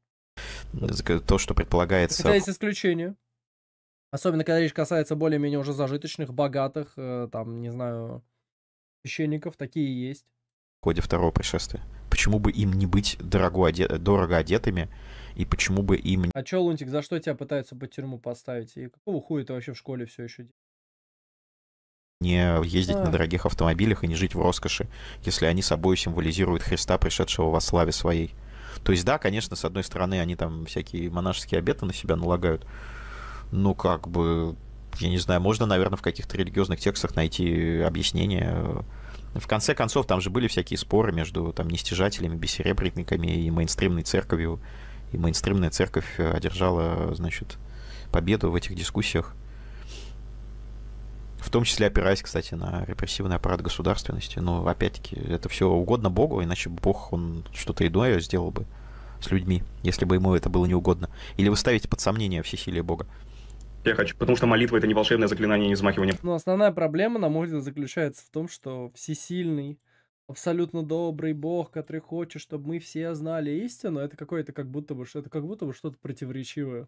то, что предполагается... Хотя есть исключения. Особенно, когда речь касается более-менее уже зажиточных, богатых, э, там, не знаю, священников, такие есть. В ходе второго пришествия. Почему бы им не быть дорого, оде... дорого одетыми, и почему бы им... А чё, Лунтик, за что тебя пытаются по тюрьму поставить? И какого хуя ты вообще в школе все еще делаешь? не ездить а. на дорогих автомобилях и не жить в роскоши, если они собой символизируют Христа, пришедшего во славе своей. То есть, да, конечно, с одной стороны, они там всякие монашеские обеты на себя налагают. Ну, как бы, я не знаю, можно, наверное, в каких-то религиозных текстах найти объяснение. В конце концов, там же были всякие споры между там нестяжателями, бессеребренниками и мейнстримной церковью. И мейнстримная церковь одержала, значит, победу в этих дискуссиях том числе опираясь, кстати, на репрессивный аппарат государственности. Но, опять-таки, это все угодно Богу, иначе Бог, он что-то иное сделал бы с людьми, если бы ему это было не угодно. Или вы ставите под сомнение всесилие Бога? Я хочу, потому что молитва это не волшебное заклинание не взмахивание. Но основная проблема, на мой взгляд, заключается в том, что всесильный, абсолютно добрый Бог, который хочет, чтобы мы все знали истину, это какое-то как будто бы, это как будто бы что-то противоречивое.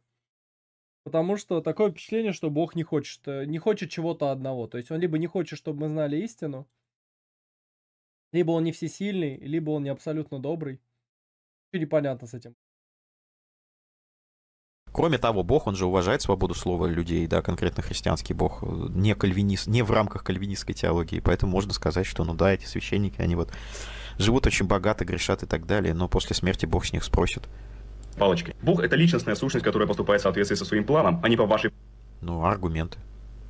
Потому что такое впечатление, что Бог не хочет, э, не хочет чего-то одного. То есть он либо не хочет, чтобы мы знали истину, либо он не всесильный, либо он не абсолютно добрый. Все непонятно с этим. Кроме того, Бог, он же уважает свободу слова людей, да, конкретно христианский Бог, э, не кальвинист, не в рамках кальвинистской теологии, поэтому можно сказать, что, ну да, эти священники, они вот живут очень богато, грешат и так далее, но после смерти Бог с них спросит, палочкой. Бог — это личностная сущность, которая поступает в соответствии со своим планом, а не по вашей... Ну, аргумент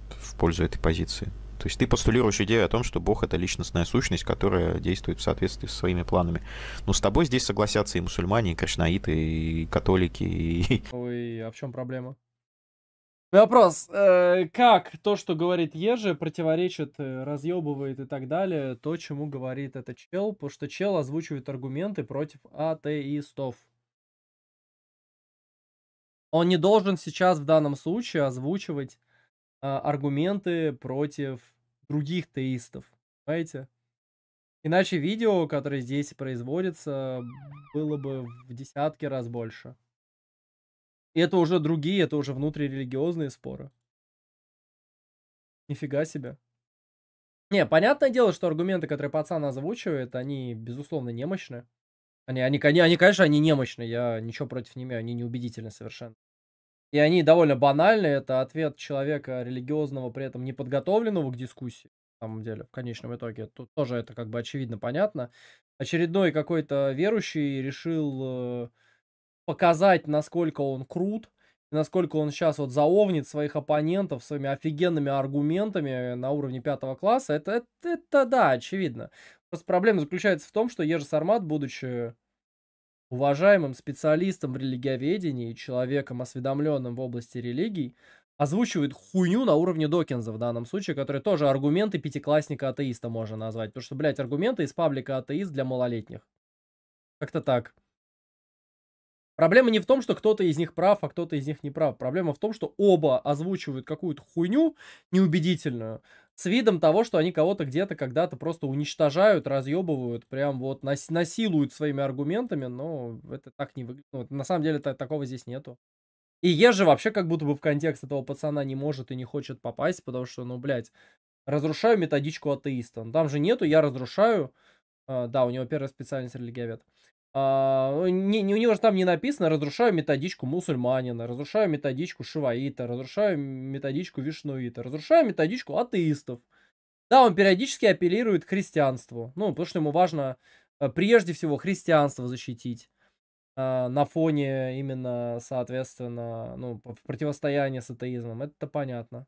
в пользу этой позиции. То есть ты постулируешь идею о том, что Бог — это личностная сущность, которая действует в соответствии со своими планами. Ну с тобой здесь согласятся и мусульмане, и кришнаиты, и католики, и... Ой, а в чем проблема? Вопрос, э, как то, что говорит Ежи, противоречит, э, разъебывает и так далее, то, чему говорит этот чел, потому что чел озвучивает аргументы против атеистов. Он не должен сейчас в данном случае озвучивать э, аргументы против других теистов. Понимаете? Иначе видео, которое здесь производится, было бы в десятки раз больше. И это уже другие, это уже внутрирелигиозные споры. Нифига себе. Не, понятное дело, что аргументы, которые пацан озвучивает, они, безусловно, немощны. Они, они, они, они конечно, они немощны, я ничего против не имею, они неубедительны совершенно. И они довольно банальны. Это ответ человека религиозного, при этом неподготовленного к дискуссии. На самом деле, в конечном итоге. Тут тоже это как бы очевидно понятно. Очередной какой-то верующий решил э, показать, насколько он крут, насколько он сейчас вот заовнит своих оппонентов своими офигенными аргументами на уровне пятого класса, это, это, это да, очевидно. Просто проблема заключается в том, что Ежи Сармат, будучи Уважаемым специалистом в религиоведении и человеком, осведомленным в области религий, озвучивает хуйню на уровне Докинза в данном случае, который тоже аргументы пятиклассника-атеиста можно назвать. Потому что, блядь, аргументы из паблика атеист для малолетних. Как-то так. Проблема не в том, что кто-то из них прав, а кто-то из них не прав. Проблема в том, что оба озвучивают какую-то хуйню неубедительную с видом того, что они кого-то где-то когда-то просто уничтожают, разъебывают, прям вот нас насилуют своими аргументами, но это так не выглядит. Ну, на самом деле такого здесь нету. И Ежи вообще как будто бы в контекст этого пацана не может и не хочет попасть, потому что, ну, блядь, разрушаю методичку атеиста. Ну, там же нету, я разрушаю. А, да, у него первая специальность религиовед. А, ну, не, не, у него же там не написано «разрушаю методичку мусульманина», «разрушаю методичку шиваита», «разрушаю методичку вишнуита», «разрушаю методичку атеистов». Да, он периодически апеллирует к христианству, ну, потому что ему важно э, прежде всего христианство защитить а, на фоне именно, соответственно, ну, противостояния с атеизмом. Это понятно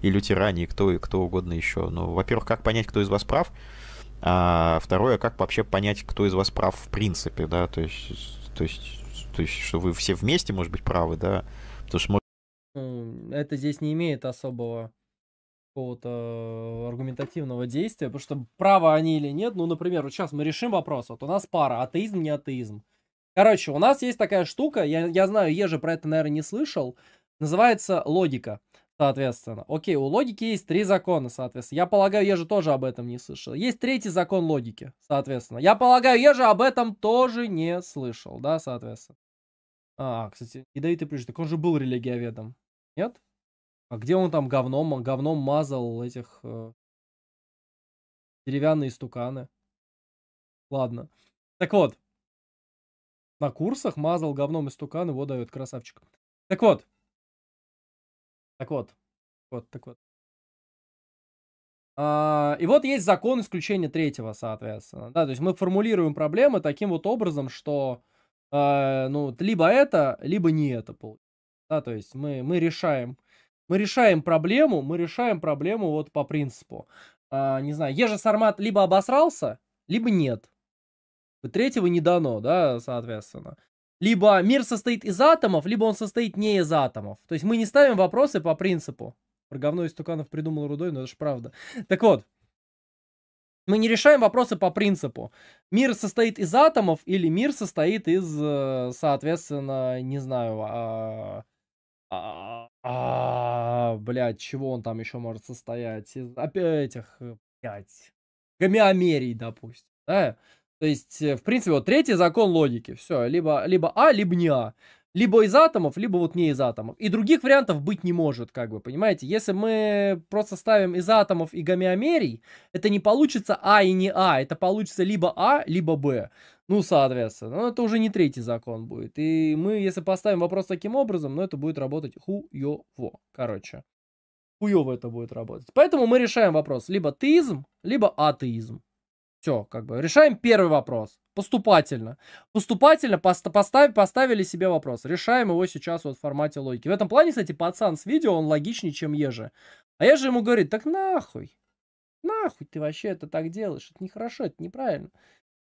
и лютеране, и кто, и кто угодно еще. Ну, во-первых, как понять, кто из вас прав? А второе, как вообще понять, кто из вас прав в принципе, да, то есть, то есть, то есть что вы все вместе, может быть, правы, да, потому что... Может... Ну, это здесь не имеет особого какого-то аргументативного действия, потому что право они или нет, ну, например, вот сейчас мы решим вопрос, вот у нас пара, атеизм, не атеизм. Короче, у нас есть такая штука, я, я знаю, Ежи про это, наверное, не слышал, называется логика соответственно. Окей, у логики есть три закона, соответственно. Я полагаю, я же тоже об этом не слышал. Есть третий закон логики, соответственно. Я полагаю, я же об этом тоже не слышал, да, соответственно. А, кстати, Ядовитый да плющ, так он же был религиоведом, нет? А где он там говном, говном мазал этих э, деревянные стуканы? Ладно. Так вот. На курсах мазал говном и стуканы его дают красавчик. Так вот, так вот, вот, так вот. А, и вот есть закон исключения третьего, соответственно. Да, то есть мы формулируем проблемы таким вот образом, что а, ну, либо это, либо не это получится. Да, то есть мы, мы решаем, мы решаем проблему, мы решаем проблему вот по принципу. А, не знаю, Ежи Сармат либо обосрался, либо нет. Третьего не дано, да, соответственно. Либо мир состоит из атомов, либо он состоит не из атомов. То есть мы не ставим вопросы по принципу. Про говно из туканов придумал Рудой, но это же правда. Так вот, мы не решаем вопросы по принципу. Мир состоит из атомов или мир состоит из, э, соответственно, не знаю, а, а, а, блядь, чего он там еще может состоять? Из опять этих, э, блядь, гомеомерий, допустим. Да? То есть, э, в принципе, вот третий закон логики. Все, либо, либо А, либо не А. Либо из атомов, либо вот не из атомов. И других вариантов быть не может, как бы, понимаете? Если мы просто ставим из атомов и гомеомерий, это не получится А и не А. Это получится либо А, либо Б. Ну, соответственно, ну, это уже не третий закон будет. И мы, если поставим вопрос таким образом, ну, это будет работать хуёво, короче. Хуёво это будет работать. Поэтому мы решаем вопрос либо теизм, либо атеизм. Все, как бы, решаем первый вопрос. Поступательно. Поступательно пост поставили себе вопрос. Решаем его сейчас вот в формате логики. В этом плане, кстати, пацан с видео, он логичнее, чем Ежи. А я же ему говорит, так нахуй. Нахуй ты вообще это так делаешь? Это нехорошо, это неправильно.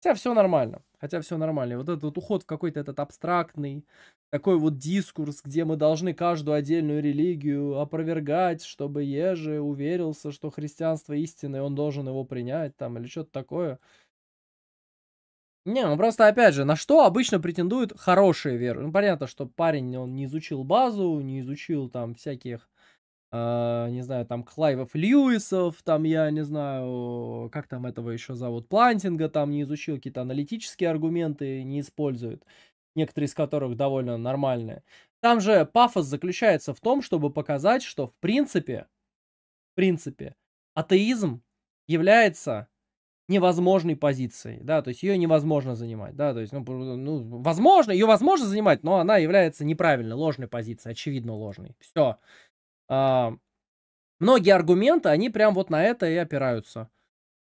Хотя все нормально. Хотя все нормально. вот этот вот уход в какой-то этот абстрактный, такой вот дискурс, где мы должны каждую отдельную религию опровергать, чтобы Еже уверился, что христианство истинное, он должен его принять там или что-то такое. Не, ну просто опять же, на что обычно претендуют хорошие веры? Ну понятно, что парень, он не изучил базу, не изучил там всяких а, не знаю, там Клайвов Льюисов, там я не знаю, как там этого еще зовут, Плантинга там не изучил, какие-то аналитические аргументы не используют, некоторые из которых довольно нормальные. Там же пафос заключается в том, чтобы показать, что в принципе, в принципе, атеизм является невозможной позицией, да, то есть ее невозможно занимать, да, то есть, ну, ну возможно, ее возможно занимать, но она является неправильной, ложной позицией, очевидно ложной, все. А, многие аргументы, они прям вот на это и опираются.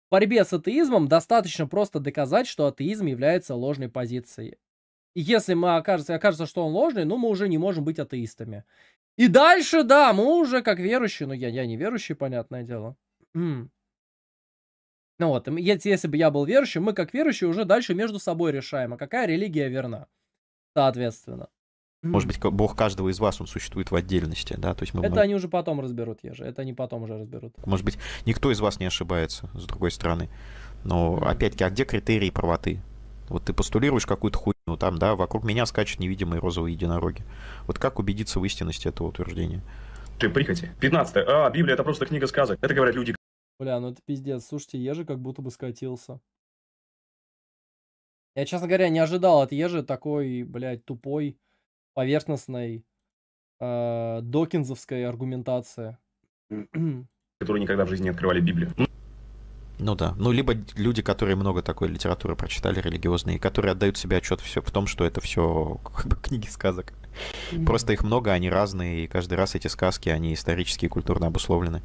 В борьбе с атеизмом достаточно просто доказать, что атеизм является ложной позицией. И если мы окажется, окажется, что он ложный, ну мы уже не можем быть атеистами. И дальше, да, мы уже как верующие, ну я, я не верующий, понятное дело. Ну вот, если, если бы я был верующим, мы как верующие уже дальше между собой решаем, а какая религия верна, соответственно. Может быть, бог каждого из вас, он существует в отдельности, да? То есть мы это можем... они уже потом разберут, Ежи, это они потом уже разберут. Может быть, никто из вас не ошибается, с другой стороны. Но, опять-таки, а где критерии правоты? Вот ты постулируешь какую-то хуйню, там, да, вокруг меня скачут невидимые розовые единороги. Вот как убедиться в истинности этого утверждения? Ты прихоти. 15. А, Библия — это просто книга сказок. Это говорят люди. Бля, ну это пиздец. Слушайте, Ежи как будто бы скатился. Я, честно говоря, не ожидал от Ежи такой, блядь, тупой поверхностной э, докинзовской аргументации. Которые никогда в жизни не открывали Библию. Ну да. Ну, либо люди, которые много такой литературы прочитали, религиозные, которые отдают себе отчет в том, что это все как бы книги сказок. Просто их много, они разные, и каждый раз эти сказки, они исторически и культурно обусловлены.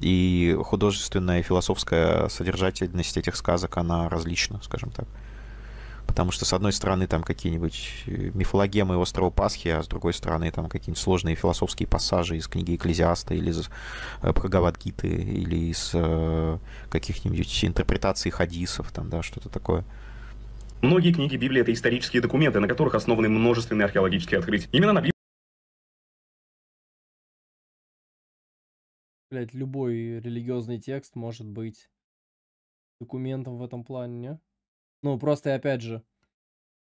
И художественная и философская содержательность этих сказок, она различна, скажем так. Потому что, с одной стороны, там какие-нибудь э, мифологемы острова Пасхи, а с другой стороны, там какие-нибудь сложные философские пассажи из книги Экклезиаста или из э, Прагавадгиты, или из э, каких-нибудь интерпретаций хадисов, там, да, что-то такое. Многие книги Библии – это исторические документы, на которых основаны множественные археологические открытия. Именно на Библии Блять, любой религиозный текст может быть документом в этом плане, не? Ну, просто, опять же,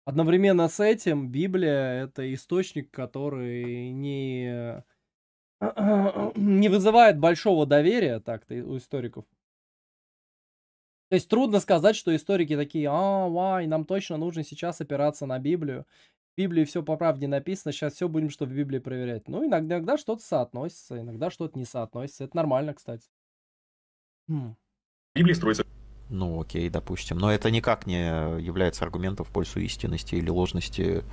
одновременно с этим Библия — это источник, который не, не вызывает большого доверия так-то у историков. То есть трудно сказать, что историки такие, а, вай, нам точно нужно сейчас опираться на Библию. В Библии все по правде написано, сейчас все будем, что в Библии проверять. Ну, иногда, иногда что-то соотносится, иногда что-то не соотносится. Это нормально, кстати. Хм. Библии строится ну, окей, допустим. Но это никак не является аргументом в пользу истинности или ложности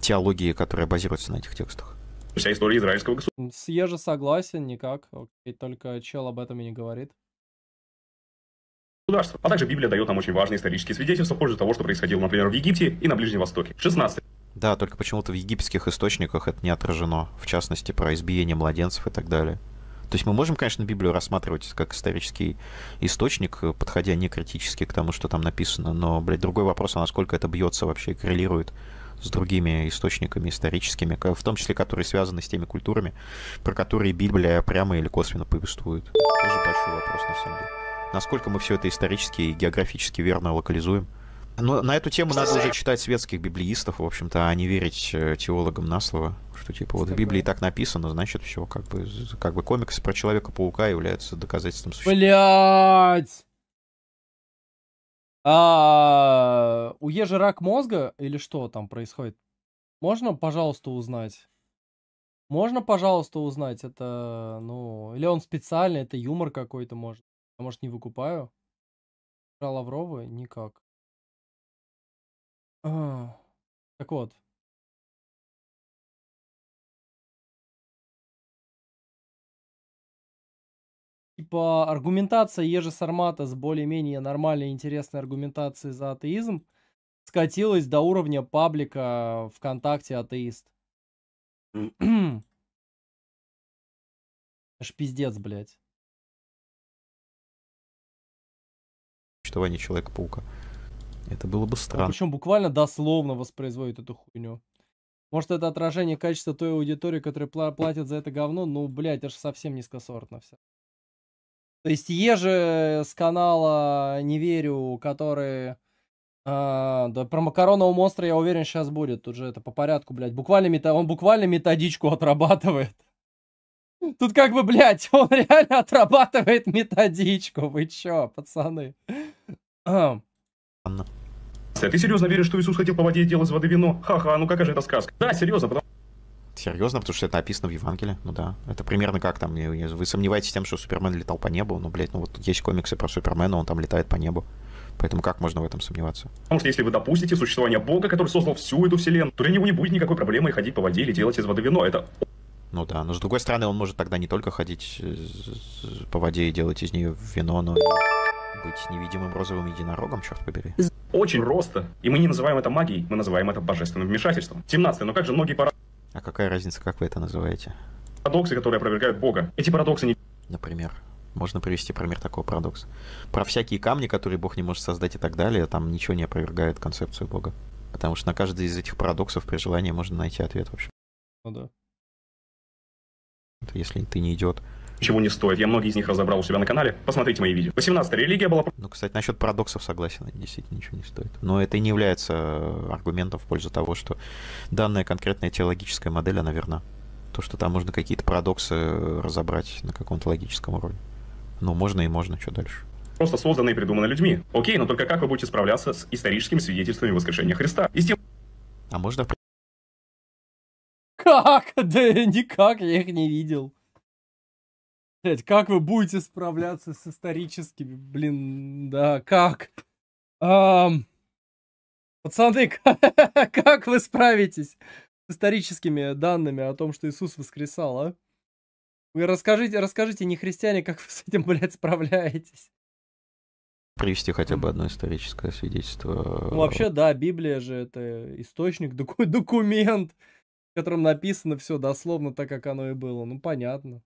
теологии, которая базируется на этих текстах. Вся история израильского государства. Я же согласен, никак. Окей, только чел об этом и не говорит государств. А также Библия дает нам очень важные исторические свидетельства в пользу того, что происходило, например, в Египте и на Ближнем Востоке. 16. Да, только почему-то в египетских источниках это не отражено, в частности, про избиение младенцев и так далее. То есть мы можем, конечно, Библию рассматривать как исторический источник, подходя не критически к тому, что там написано, но, блядь, другой вопрос, а насколько это бьется вообще и коррелирует с другими источниками историческими, в том числе, которые связаны с теми культурами, про которые Библия прямо или косвенно повествует. Тоже большой вопрос, на самом деле. Насколько мы все это исторически и географически верно локализуем – но на эту тему надо уже читать светских библеистов, в общем-то, а не верить э, теологам на слово. Что типа вот в Библии так написано, значит все, как бы, как бы комикс про Человека-паука является доказательством существования. Блять! А, у Ежи рак мозга или что там происходит? Можно, пожалуйста, узнать? Можно, пожалуйста, узнать? Это, ну, или он специально, это юмор какой-то, может. Я, может, не выкупаю? Про Лаврова никак. А, так вот. Типа аргументация Ежи Сармата с более-менее нормальной интересной аргументацией за атеизм скатилась до уровня паблика ВКонтакте атеист. Аж пиздец, блядь. Существование Человека-паука. Это было бы а странно. причем буквально дословно воспроизводит эту хуйню. Может, это отражение качества той аудитории, которая платит за это говно, ну, блядь, это же совсем низкосортно все. То есть Еже с канала «Не верю», который... А, да, про макаронного монстра, я уверен, сейчас будет. Тут же это по порядку, блядь. Буквально мета... Он буквально методичку отрабатывает. Тут как бы, блядь, он реально отрабатывает методичку. Вы чё, пацаны? Анна. Лекция. Ты серьезно веришь, что Иисус хотел по воде и из воды вино? Ха-ха, ну какая же это сказка? Да, серьезно, потому Серьезно, потому что это написано в Евангелии, ну да. Это примерно как там, вы сомневаетесь тем, что Супермен летал по небу, ну, блядь, ну вот есть комиксы про Супермена, он там летает по небу. Поэтому как можно в этом сомневаться? Потому что если вы допустите существование Бога, который создал всю эту вселенную, то для него не будет никакой проблемы ходить по воде или делать из воды вино. Это ну да, но с другой стороны, он может тогда не только ходить э, по воде и делать из нее вино, но быть невидимым розовым единорогом, черт побери. Очень просто. И мы не называем это магией, мы называем это божественным вмешательством. 17 но как же многие парадоксы... А какая разница, как вы это называете? Парадоксы, которые опровергают Бога. Эти парадоксы не... Например? Можно привести пример такого парадокса. Про всякие камни, которые Бог не может создать и так далее, там ничего не опровергает концепцию Бога. Потому что на каждый из этих парадоксов при желании можно найти ответ вообще. Ну да. если ты не идиот чего не стоит. Я многие из них разобрал у себя на канале. Посмотрите мои видео. 18 религия была... Ну, кстати, насчет парадоксов согласен, они действительно ничего не стоит. Но это не является э, аргументом в пользу того, что данная конкретная теологическая модель, она верна. То, что там можно какие-то парадоксы э, разобрать на каком-то логическом уровне. Ну, можно и можно, что дальше просто созданы и придуманы людьми. Окей, но только как вы будете справляться с историческими свидетельствами воскрешения Христа? И с тем... А можно... Как? Да никак, я их не видел. Блять, как вы будете справляться с историческими, блин, да, как? Эм... Пацаны, как вы справитесь с историческими данными о том, что Иисус воскресал, а? Вы расскажите, расскажите, не христиане, как вы с этим, блядь, справляетесь. Привести хотя бы одно историческое свидетельство. Ну, вообще, да, Библия же это источник, доку документ, в котором написано все дословно так, как оно и было. Ну, понятно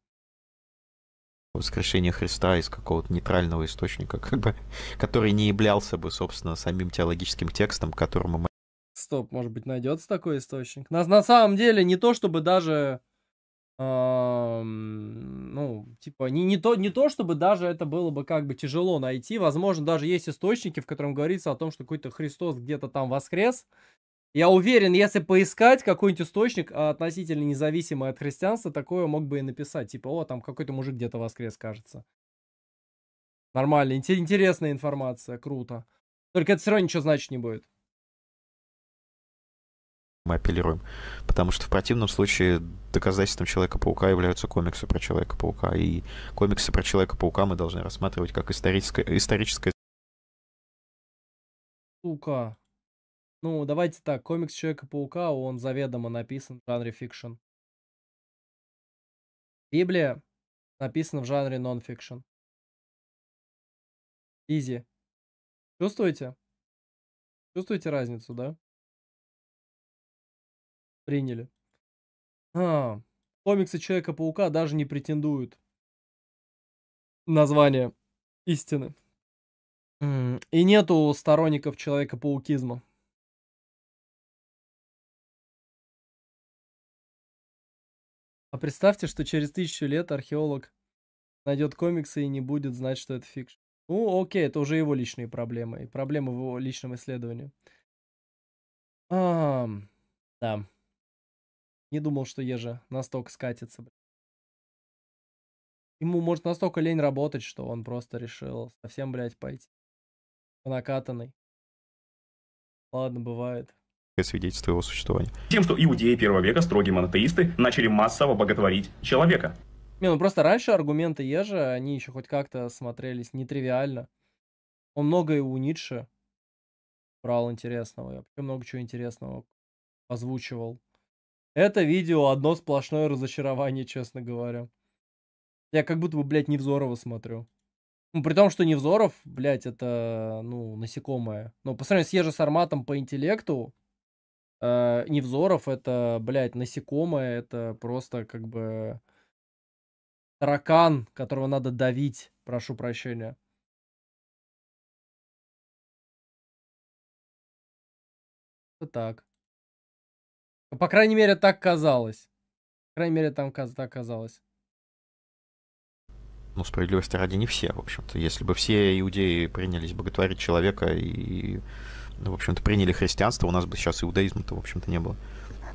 воскрешение Христа из какого-то нейтрального источника, как бы, который не являлся бы, собственно, самим теологическим текстом, к которому мы... Стоп, может быть, найдется такой источник? Нас на самом деле не то, чтобы даже... ну, типа, не, не, то, не то, чтобы даже это было бы как бы тяжело найти. Возможно, даже есть источники, в котором говорится о том, что какой-то Христос где-то там воскрес, я уверен, если поискать какой-нибудь источник а, относительно независимый от христианства, такое мог бы и написать. Типа, о, там какой-то мужик где-то воскрес, кажется. Нормально, интересная информация, круто. Только это все равно ничего значить не будет. Мы апеллируем. Потому что в противном случае доказательством Человека-паука являются комиксы про Человека-паука. И комиксы про Человека-паука мы должны рассматривать как историческое... историческое... Сука. Ну, давайте так, комикс Человека-паука, он заведомо написан в жанре фикшн. Библия написана в жанре нон-фикшн. Изи. Чувствуете? Чувствуете разницу, да? Приняли. А, комиксы Человека-паука даже не претендуют название истины. И нету сторонников Человека-паукизма. А представьте, что через тысячу лет археолог найдет комиксы и не будет знать, что это фикшн. Ну, окей, это уже его личные проблемы. И проблемы в его личном исследовании. А, да. Не думал, что Ежа настолько скатится. Ему, может, настолько лень работать, что он просто решил совсем, блядь, пойти. По накатанной. Ладно, бывает свидетельство его существования. Тем, что иудеи первого века, строгие монотеисты, начали массово боготворить человека. Не, ну просто раньше аргументы Ежа, они еще хоть как-то смотрелись нетривиально. Он многое у Ницше брал интересного. Я вообще много чего интересного озвучивал. Это видео одно сплошное разочарование, честно говоря. Я как будто бы, блядь, Невзорова смотрю. Ну, при том, что Невзоров, блядь, это, ну, насекомое. Но по сравнению с с арматом по интеллекту, э, Невзоров это, блядь, насекомое, это просто как бы таракан, которого надо давить, прошу прощения. Вот так. Ну, по крайней мере, так казалось. По крайней мере, там так казалось. Ну, справедливости ради не все, в общем-то. Если бы все иудеи принялись боготворить человека и в общем-то, приняли христианство, у нас бы сейчас иудаизма-то, в общем-то, не было.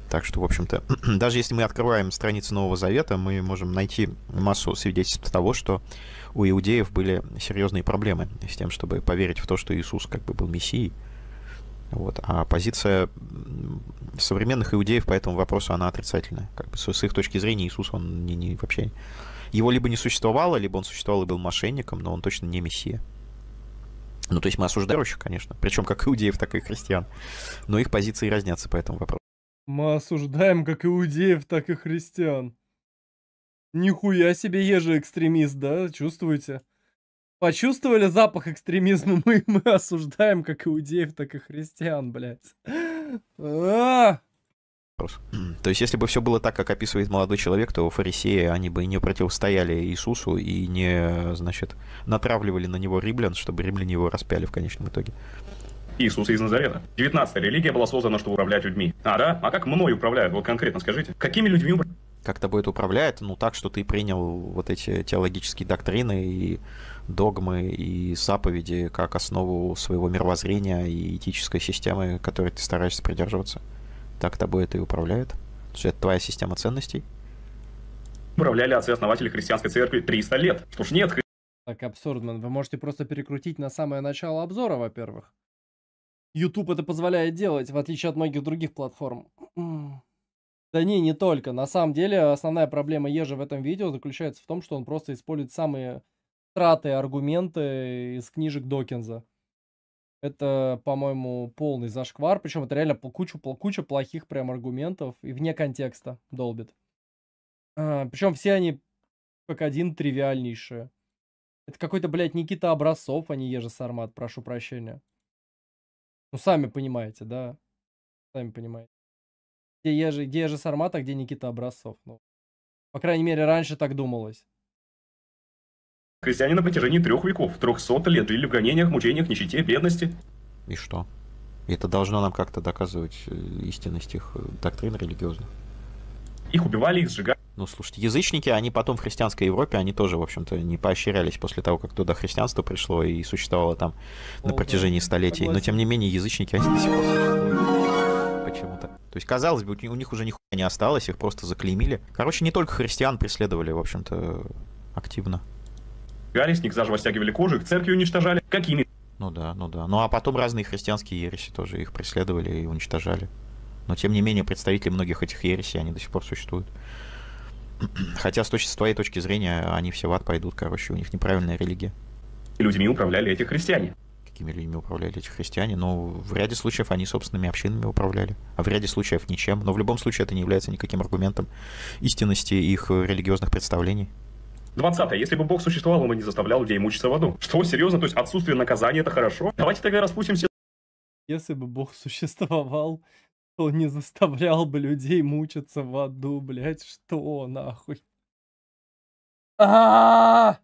Так что, в общем-то, даже если мы открываем страницы Нового Завета, мы можем найти массу свидетельств того, что у иудеев были серьезные проблемы с тем, чтобы поверить в то, что Иисус как бы был Мессией. Вот. А позиция современных иудеев по этому вопросу, она отрицательная. Как бы с, их точки зрения Иисус, он не, не вообще... Его либо не существовало, либо он существовал и был мошенником, но он точно не Мессия. Ну, то есть мы осуждающих, конечно, причем как иудеев, так и христиан. Но их позиции разнятся по этому вопросу. Мы осуждаем как иудеев, так и христиан. Нихуя себе еже экстремист, да? Чувствуете? Почувствовали запах экстремизма? Мы, мы осуждаем как иудеев, так и христиан, блядь. А -а -а! вопрос. То есть, если бы все было так, как описывает молодой человек, то фарисеи, они бы не противостояли Иисусу и не, значит, натравливали на него римлян, чтобы римляне его распяли в конечном итоге. Иисуса из Назарета. 19 религия была создана, чтобы управлять людьми. А, да? А как мной управляют? Вот конкретно скажите. Какими людьми управляют? Как тобой это управляет? Ну, так, что ты принял вот эти теологические доктрины и догмы и заповеди как основу своего мировоззрения и этической системы, которой ты стараешься придерживаться так тобой это и управляет. То есть это твоя система ценностей. Управляли отцы-основатели христианской церкви 300 лет. Что ж, нет... Так, абсурдно. Вы можете просто перекрутить на самое начало обзора, во-первых. YouTube это позволяет делать, в отличие от многих других платформ. Да не, не только. На самом деле, основная проблема Ежи в этом видео заключается в том, что он просто использует самые траты аргументы из книжек Докинза. Это, по-моему, полный зашквар. Причем это реально кучу, куча плохих прям аргументов и вне контекста долбит. А, причем все они как один тривиальнейшие. Это какой-то, блядь, Никита Образцов, а не Ежа Сармат, прошу прощения. Ну, сами понимаете, да? Сами понимаете. Где Ежи, где Ежи Сармат, а где Никита Образцов? Ну, по крайней мере, раньше так думалось. Христиане на протяжении трех веков, трехсот лет жили в гонениях, мучениях, нищете, бедности. И что? Это должно нам как-то доказывать э, истинность их э, доктрин религиозных. Их убивали, их сжигали. Ну, слушайте, язычники, они потом в христианской Европе, они тоже, в общем-то, не поощрялись после того, как туда христианство пришло и существовало там О, на протяжении столетий. Но, тем не менее, язычники, они до сих пор Почему-то. То есть, казалось бы, у них уже нихуя не осталось, их просто заклеймили. Короче, не только христиан преследовали, в общем-то, активно. Гарри, с них заживо стягивали кожу, их церкви уничтожали. Какими? Ну да, ну да. Ну а потом разные христианские ереси тоже их преследовали и уничтожали. Но тем не менее представители многих этих ересей, они до сих пор существуют. Хотя с, точки, с твоей точки зрения они все в ад пойдут, короче, у них неправильная религия. людьми управляли эти христиане. Какими людьми управляли эти христиане? Ну, в ряде случаев они собственными общинами управляли, а в ряде случаев ничем. Но в любом случае это не является никаким аргументом истинности их религиозных представлений. 20. Если бы Бог существовал, он бы не заставлял людей мучиться в аду. Что, серьезно? То есть отсутствие наказания это хорошо? Давайте тогда распустимся. Если бы Бог существовал, то не заставлял бы людей мучиться в аду, блять, что нахуй? А -а -а!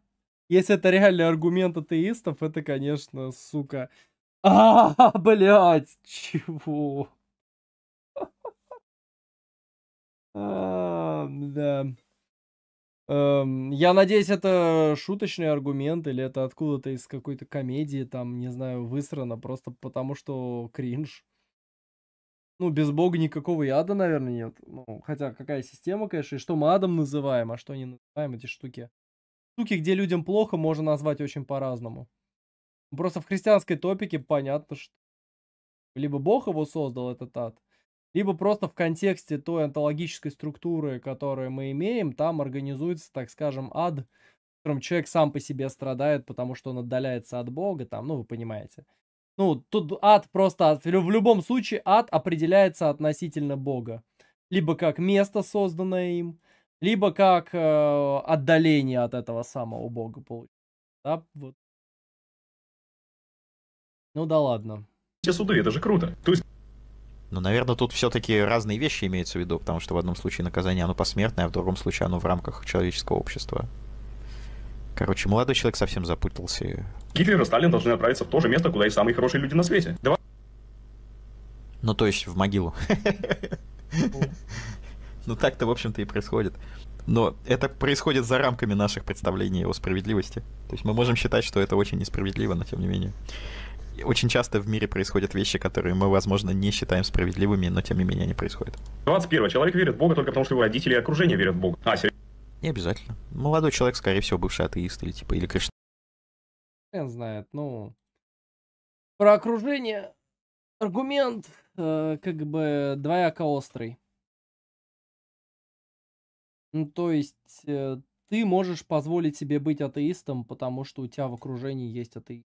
Если это реальный аргумент атеистов, это, конечно, сука. А, -а, -а блядь, чего? А, да. Эм, я надеюсь, это шуточный аргумент, или это откуда-то из какой-то комедии, там, не знаю, высрано, просто потому что кринж. Ну, без бога никакого и ада, наверное, нет. Ну, хотя, какая система, конечно, и что мы адом называем, а что не называем эти штуки. Штуки, где людям плохо, можно назвать очень по-разному. Просто в христианской топике понятно, что либо Бог его создал, этот ад, либо просто в контексте той онтологической структуры, которую мы имеем, там организуется, так скажем, ад, в котором человек сам по себе страдает, потому что он отдаляется от Бога, там, ну, вы понимаете. Ну, тут ад просто, в любом случае, ад определяется относительно Бога. Либо как место, созданное им, либо как э, отдаление от этого самого Бога получается. Да, вот. Ну да ладно. Все суды, это же круто. То есть но, наверное, тут все-таки разные вещи имеются в виду, потому что в одном случае наказание оно посмертное, а в другом случае оно в рамках человеческого общества. Короче, молодой человек совсем запутался. Гитлер и Сталин должны отправиться в то же место, куда и самые хорошие люди на свете. Давай. Ну, то есть в могилу. Ну, так-то, в общем-то, и происходит. Но это происходит за рамками наших представлений о справедливости. То есть мы можем считать, что это очень несправедливо, но тем не менее очень часто в мире происходят вещи, которые мы, возможно, не считаем справедливыми, но тем не менее они происходят. 21. Человек верит в Бога только потому, что его родители и окружение верят в Бога. А, серьезно? Не обязательно. Молодой человек, скорее всего, бывший атеист или типа, или кришна. Хрен знает, ну... Про окружение аргумент э, как бы двояко острый. Ну, то есть э, ты можешь позволить себе быть атеистом, потому что у тебя в окружении есть атеист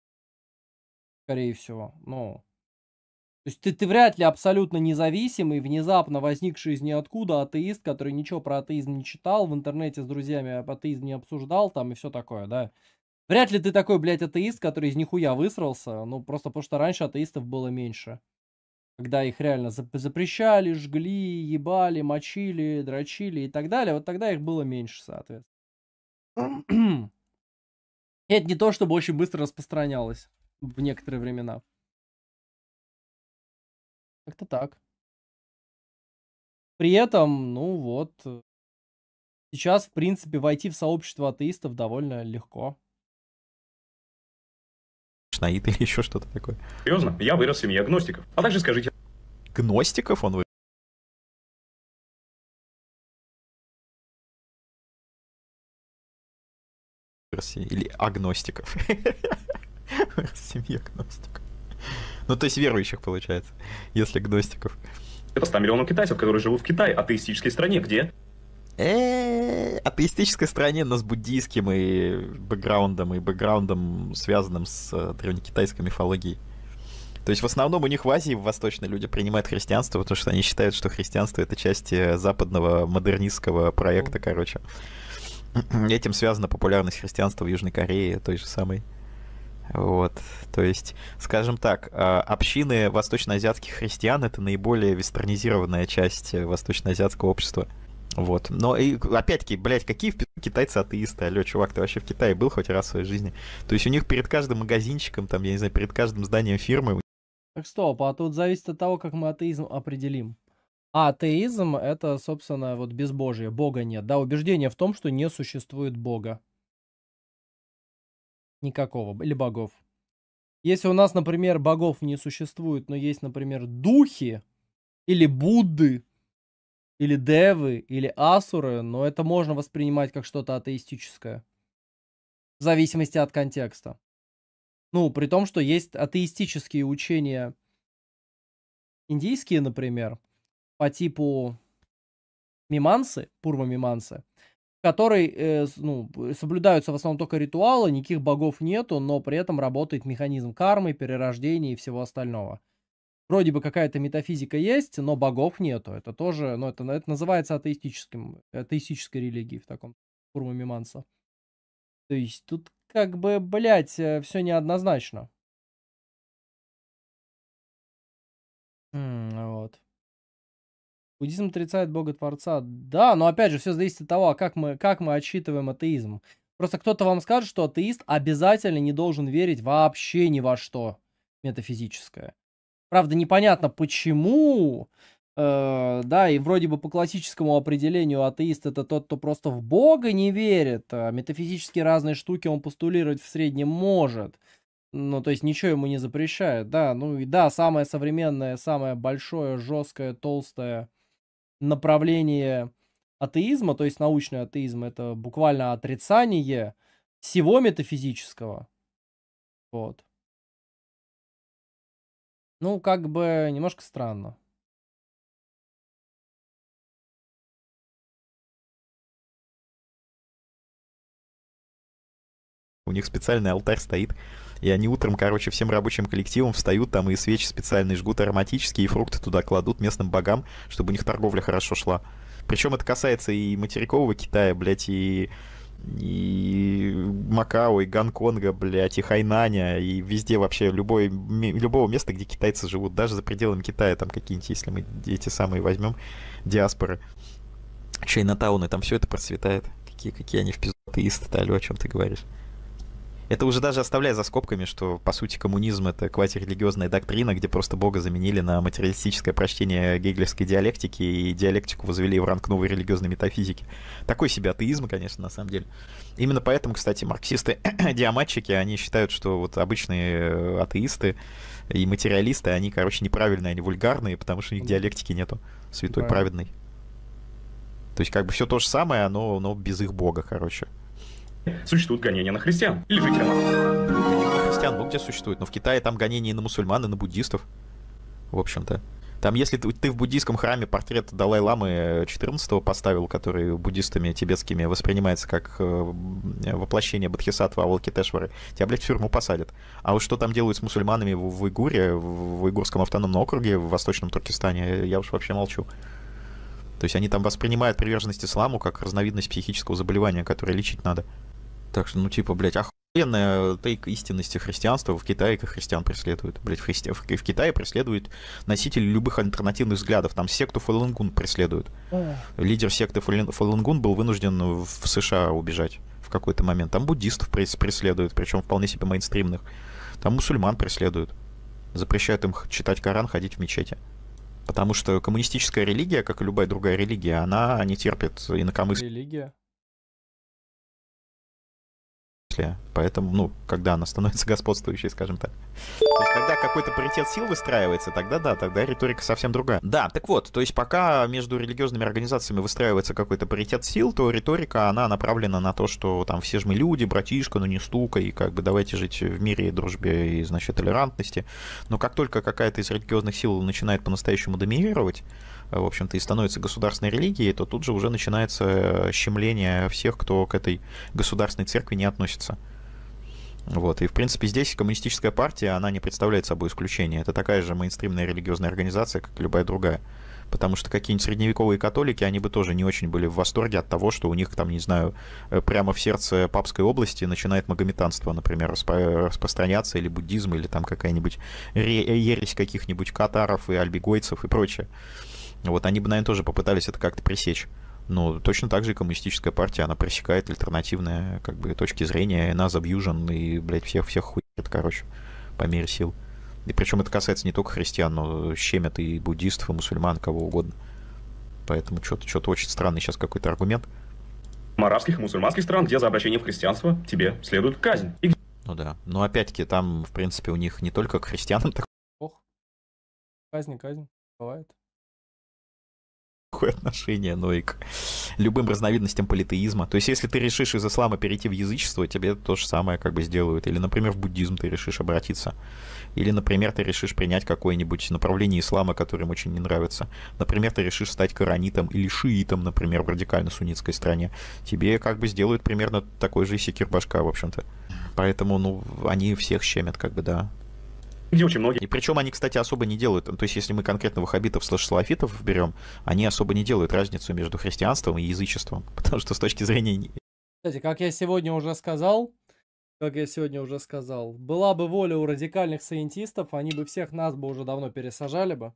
скорее всего. Ну, то есть ты, ты вряд ли абсолютно независимый, внезапно возникший из ниоткуда атеист, который ничего про атеизм не читал, в интернете с друзьями об атеизм не обсуждал там и все такое, да. Вряд ли ты такой, блядь, атеист, который из нихуя высрался, ну просто потому что раньше атеистов было меньше. Когда их реально запрещали, жгли, ебали, мочили, дрочили и так далее, вот тогда их было меньше, соответственно. Это не то, чтобы очень быстро распространялось в некоторые времена. Как-то так. При этом, ну вот, э, сейчас, в принципе, войти в сообщество атеистов довольно легко. Шнаит или еще что-то такое. Серьезно, я вырос в семье гностиков. А также скажите... Гностиков он вырос? Или агностиков. В семье гностиков. Ну, то есть верующих, получается, если гностиков. Это 100 миллионов китайцев, которые живут в Китае, атеистической стране, где э атеистической стране, но с буддийским и бэкграундом, и бэкграундом, связанным с э, древнекитайской мифологией. То есть в основном у них в Азии, в Восточной, люди принимают христианство, потому что они считают, что христианство — это часть э, западного модернистского проекта, короче. Этим связана популярность христианства в Южной Корее, той же самой. Вот, то есть, скажем так, а, общины восточноазиатских христиан — это наиболее вестернизированная часть э, восточноазиатского общества. Вот. Но и, опять-таки, блядь, какие в китайцы атеисты? Алло, чувак, ты вообще в Китае был хоть раз в своей жизни? То есть у них перед каждым магазинчиком, там, я не знаю, перед каждым зданием фирмы... Так стоп, а тут зависит от того, как мы атеизм определим. А атеизм — это, собственно, вот безбожие, бога нет. Да, убеждение в том, что не существует бога никакого, или богов. Если у нас, например, богов не существует, но есть, например, духи, или Будды, или Девы, или Асуры, но это можно воспринимать как что-то атеистическое. В зависимости от контекста. Ну, при том, что есть атеистические учения, индийские, например, по типу мимансы, пурва-мимансы, которой э, ну, соблюдаются в основном только ритуалы, никаких богов нету, но при этом работает механизм кармы, перерождения и всего остального. Вроде бы какая-то метафизика есть, но богов нету. Это тоже, ну, это, это называется атеистическим, атеистической религией в таком Курма Миманса. То есть тут как бы, блядь, э, все неоднозначно. М вот. Буддизм отрицает Бога Творца. Да, но опять же, все зависит от того, а как мы, как мы отсчитываем атеизм. Просто кто-то вам скажет, что атеист обязательно не должен верить вообще ни во что метафизическое. Правда, непонятно почему, э, да, и вроде бы по классическому определению атеист это тот, кто просто в Бога не верит, а метафизически разные штуки он постулировать в среднем может. Ну, то есть ничего ему не запрещает, да. Ну и да, самое современное, самое большое, жесткое, толстое направление атеизма, то есть научный атеизм, это буквально отрицание всего метафизического. Вот. Ну, как бы немножко странно. У них специальный алтарь стоит и они утром, короче, всем рабочим коллективом встают там и свечи специальные жгут ароматические, и фрукты туда кладут местным богам, чтобы у них торговля хорошо шла. Причем это касается и материкового Китая, блядь, и и Макао, и Гонконга, блядь, и Хайнаня, и везде вообще любое любого места, где китайцы живут, даже за пределами Китая, там какие-нибудь, если мы эти самые возьмем, диаспоры, Чайнатауны, там все это процветает. Какие, какие они в пизду, ты алё, о чем ты говоришь. Это уже даже оставляя за скобками, что, по сути, коммунизм — это квазирелигиозная доктрина, где просто Бога заменили на материалистическое прочтение Гегельской диалектики, и диалектику возвели в ранг новой религиозной метафизики. Такой себе атеизм, конечно, на самом деле. Именно поэтому, кстати, марксисты-диаматчики, они считают, что вот обычные э, атеисты и материалисты, они, короче, неправильные, они вульгарные, потому что у них диалектики нету святой, праведной. То есть как бы все то же самое, но но без их бога, короче. Существуют гонения на христиан или жителям. Христиан Бог ну, где существует, но ну, в Китае там гонения на мусульман, и на буддистов. В общем-то. Там, если ты в буддийском храме портрет Далай-Ламы 14 поставил, который буддистами тибетскими воспринимается как э, воплощение Бадхисатва Авалкитешвары, тебя, блядь, в тюрьму посадят. А вот что там делают с мусульманами в, в Игуре, в Игурском автономном округе, в Восточном Туркестане, я уж вообще молчу. То есть они там воспринимают приверженность исламу как разновидность психического заболевания, которое лечить надо. Так что, ну, типа, блядь, охуенная тейк истинности христианства. В Китае как христиан преследуют. Блядь, в, христи... в Китае преследуют носители любых альтернативных взглядов. Там секту Фалангун преследуют. Лидер секты Фалангун был вынужден в США убежать в какой-то момент. Там буддистов преследуют, причем вполне себе мейнстримных. Там мусульман преследуют. Запрещают им читать Коран, ходить в мечети. Потому что коммунистическая религия, как и любая другая религия, она не терпит инакомыслия. Религия? числе. Поэтому, ну, когда она становится господствующей, скажем так. То есть, когда какой-то паритет сил выстраивается, тогда да, тогда риторика совсем другая. Да, так вот, то есть пока между религиозными организациями выстраивается какой-то паритет сил, то риторика, она направлена на то, что там все же мы люди, братишка, ну не стука, и как бы давайте жить в мире, дружбе и, значит, толерантности. Но как только какая-то из религиозных сил начинает по-настоящему доминировать, Э, в общем-то, и становится государственной религией, то тут же уже начинается э, щемление всех, кто к этой государственной церкви не относится. Вот. И, в принципе, здесь коммунистическая партия, она не представляет собой исключения. Это такая же мейнстримная религиозная организация, как и любая другая. Потому что какие-нибудь средневековые католики, они бы тоже не очень были в восторге от того, что у них там, не знаю, э, прямо в сердце папской области начинает магометанство, например, распространяться, или буддизм, или там какая-нибудь ересь каких-нибудь катаров и альбигойцев и прочее. Вот они бы, наверное, тоже попытались это как-то пресечь. Ну, точно так же и коммунистическая партия, она пресекает альтернативные, как бы, точки зрения, и нас обьюжен, и, блядь, всех, всех хует, короче, по мере сил. И причем это касается не только христиан, но щемят и буддистов, и мусульман, кого угодно. Поэтому что-то что очень странный сейчас какой-то аргумент. Арабских и мусульманских стран, где за обращение в христианство тебе следует казнь. И... Ну да. Но опять-таки там, в принципе, у них не только к христианам так... Ох. Казнь, казнь. Бывает никакое отношение, но и к любым разновидностям политеизма. То есть, если ты решишь из ислама перейти в язычество, тебе то же самое как бы сделают. Или, например, в буддизм ты решишь обратиться. Или, например, ты решишь принять какое-нибудь направление ислама, которым очень не нравится. Например, ты решишь стать коранитом или шиитом, например, в радикально-суннитской стране. Тебе как бы сделают примерно такой же секир башка, в общем-то. Поэтому, ну, они всех щемят, как бы, да где очень многие. И причем они, кстати, особо не делают, то есть если мы конкретно вахабитов, слэш салафитов берем, они особо не делают разницу между христианством и язычеством, потому что с точки зрения... Кстати, как я сегодня уже сказал, как я сегодня уже сказал, была бы воля у радикальных саентистов, они бы всех нас бы уже давно пересажали бы,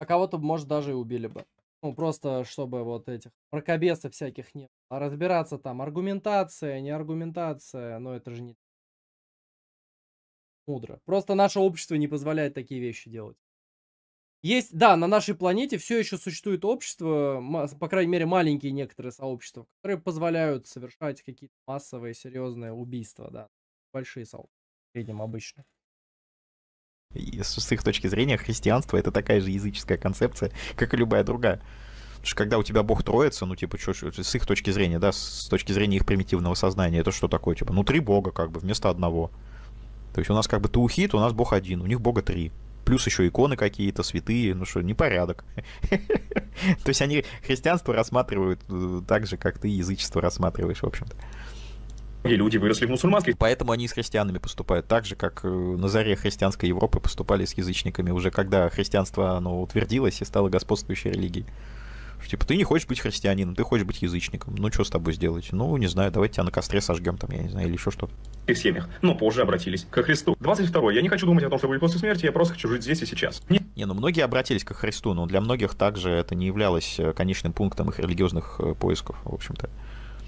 а кого-то, может, даже и убили бы. Ну, просто чтобы вот этих мракобесов всяких не было. А разбираться там, аргументация, не аргументация, но ну, это же не мудро. Просто наше общество не позволяет такие вещи делать. Есть, да, на нашей планете все еще существует общество, по крайней мере, маленькие некоторые сообщества, которые позволяют совершать какие-то массовые, серьезные убийства, да. Большие сообщества, в среднем обычно. И с их точки зрения, христианство это такая же языческая концепция, как и любая другая. Потому что когда у тебя Бог троится, ну, типа, что, с их точки зрения, да, с точки зрения их примитивного сознания, это что такое, типа, ну, три Бога, как бы, вместо одного. То есть у нас как бы таухид, у нас бог один, у них бога три. Плюс еще иконы какие-то, святые, ну что, непорядок. То есть они христианство рассматривают э, так же, как ты язычество рассматриваешь, в общем-то. И люди выросли в мусульманских. Поэтому они с христианами поступают так же, как э, на заре христианской Европы поступали с язычниками, уже когда христианство оно утвердилось и стало господствующей религией. Что, типа, ты не хочешь быть христианином, ты хочешь быть язычником. Ну, что с тобой сделать? Ну, не знаю, давайте тебя на костре сожгем, там, я не знаю, или еще что-то. В семьях, но позже обратились к Христу. 22. Я не хочу думать о том, что будет после смерти, я просто хочу жить здесь и сейчас. Не, не ну многие обратились к Христу, но для многих также это не являлось э, конечным пунктом их религиозных э, поисков, в общем-то.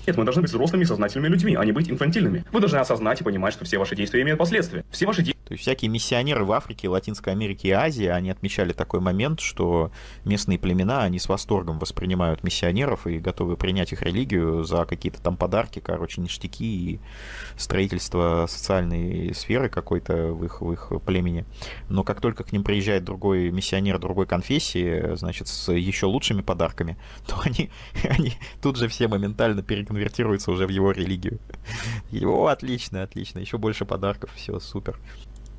Нет, мы должны быть взрослыми, сознательными людьми, а не быть инфантильными. Вы должны осознать и понимать, что все ваши действия имеют последствия. Все ваши действия... То есть всякие миссионеры в Африке, Латинской Америке и Азии, они отмечали такой момент, что местные племена, они с восторгом воспринимают миссионеров и готовы принять их религию за какие-то там подарки, короче, ништяки и строительство социальной сферы какой-то в их, в их племени. Но как только к ним приезжает другой миссионер другой конфессии, значит, с еще лучшими подарками, то они, они тут же все моментально перекрывают конвертируется уже в его религию. Его отлично, отлично, еще больше подарков, все, супер.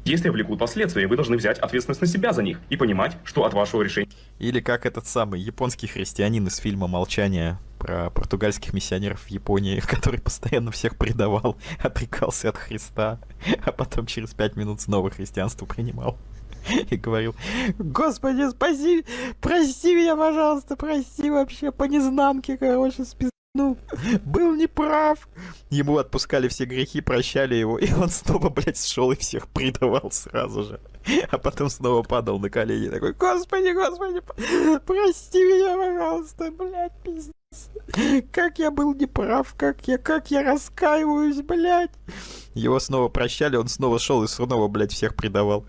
Если влекут последствия, вы должны взять ответственность на себя за них и понимать, что от вашего решения... Или как этот самый японский христианин из фильма «Молчание» про португальских миссионеров в Японии, который постоянно всех предавал, отрекался от Христа, а потом через пять минут снова христианство принимал и говорил, «Господи, спаси, прости меня, пожалуйста, прости вообще, по незнанке, короче, спи ну, был неправ. Ему отпускали все грехи, прощали его, и он снова, блядь, шел и всех предавал сразу же. А потом снова падал на колени такой, господи, господи, прости меня, пожалуйста, блядь, пиздец. Как я был неправ, как я, как я раскаиваюсь, блядь. Его снова прощали, он снова шел и снова, блядь, всех предавал.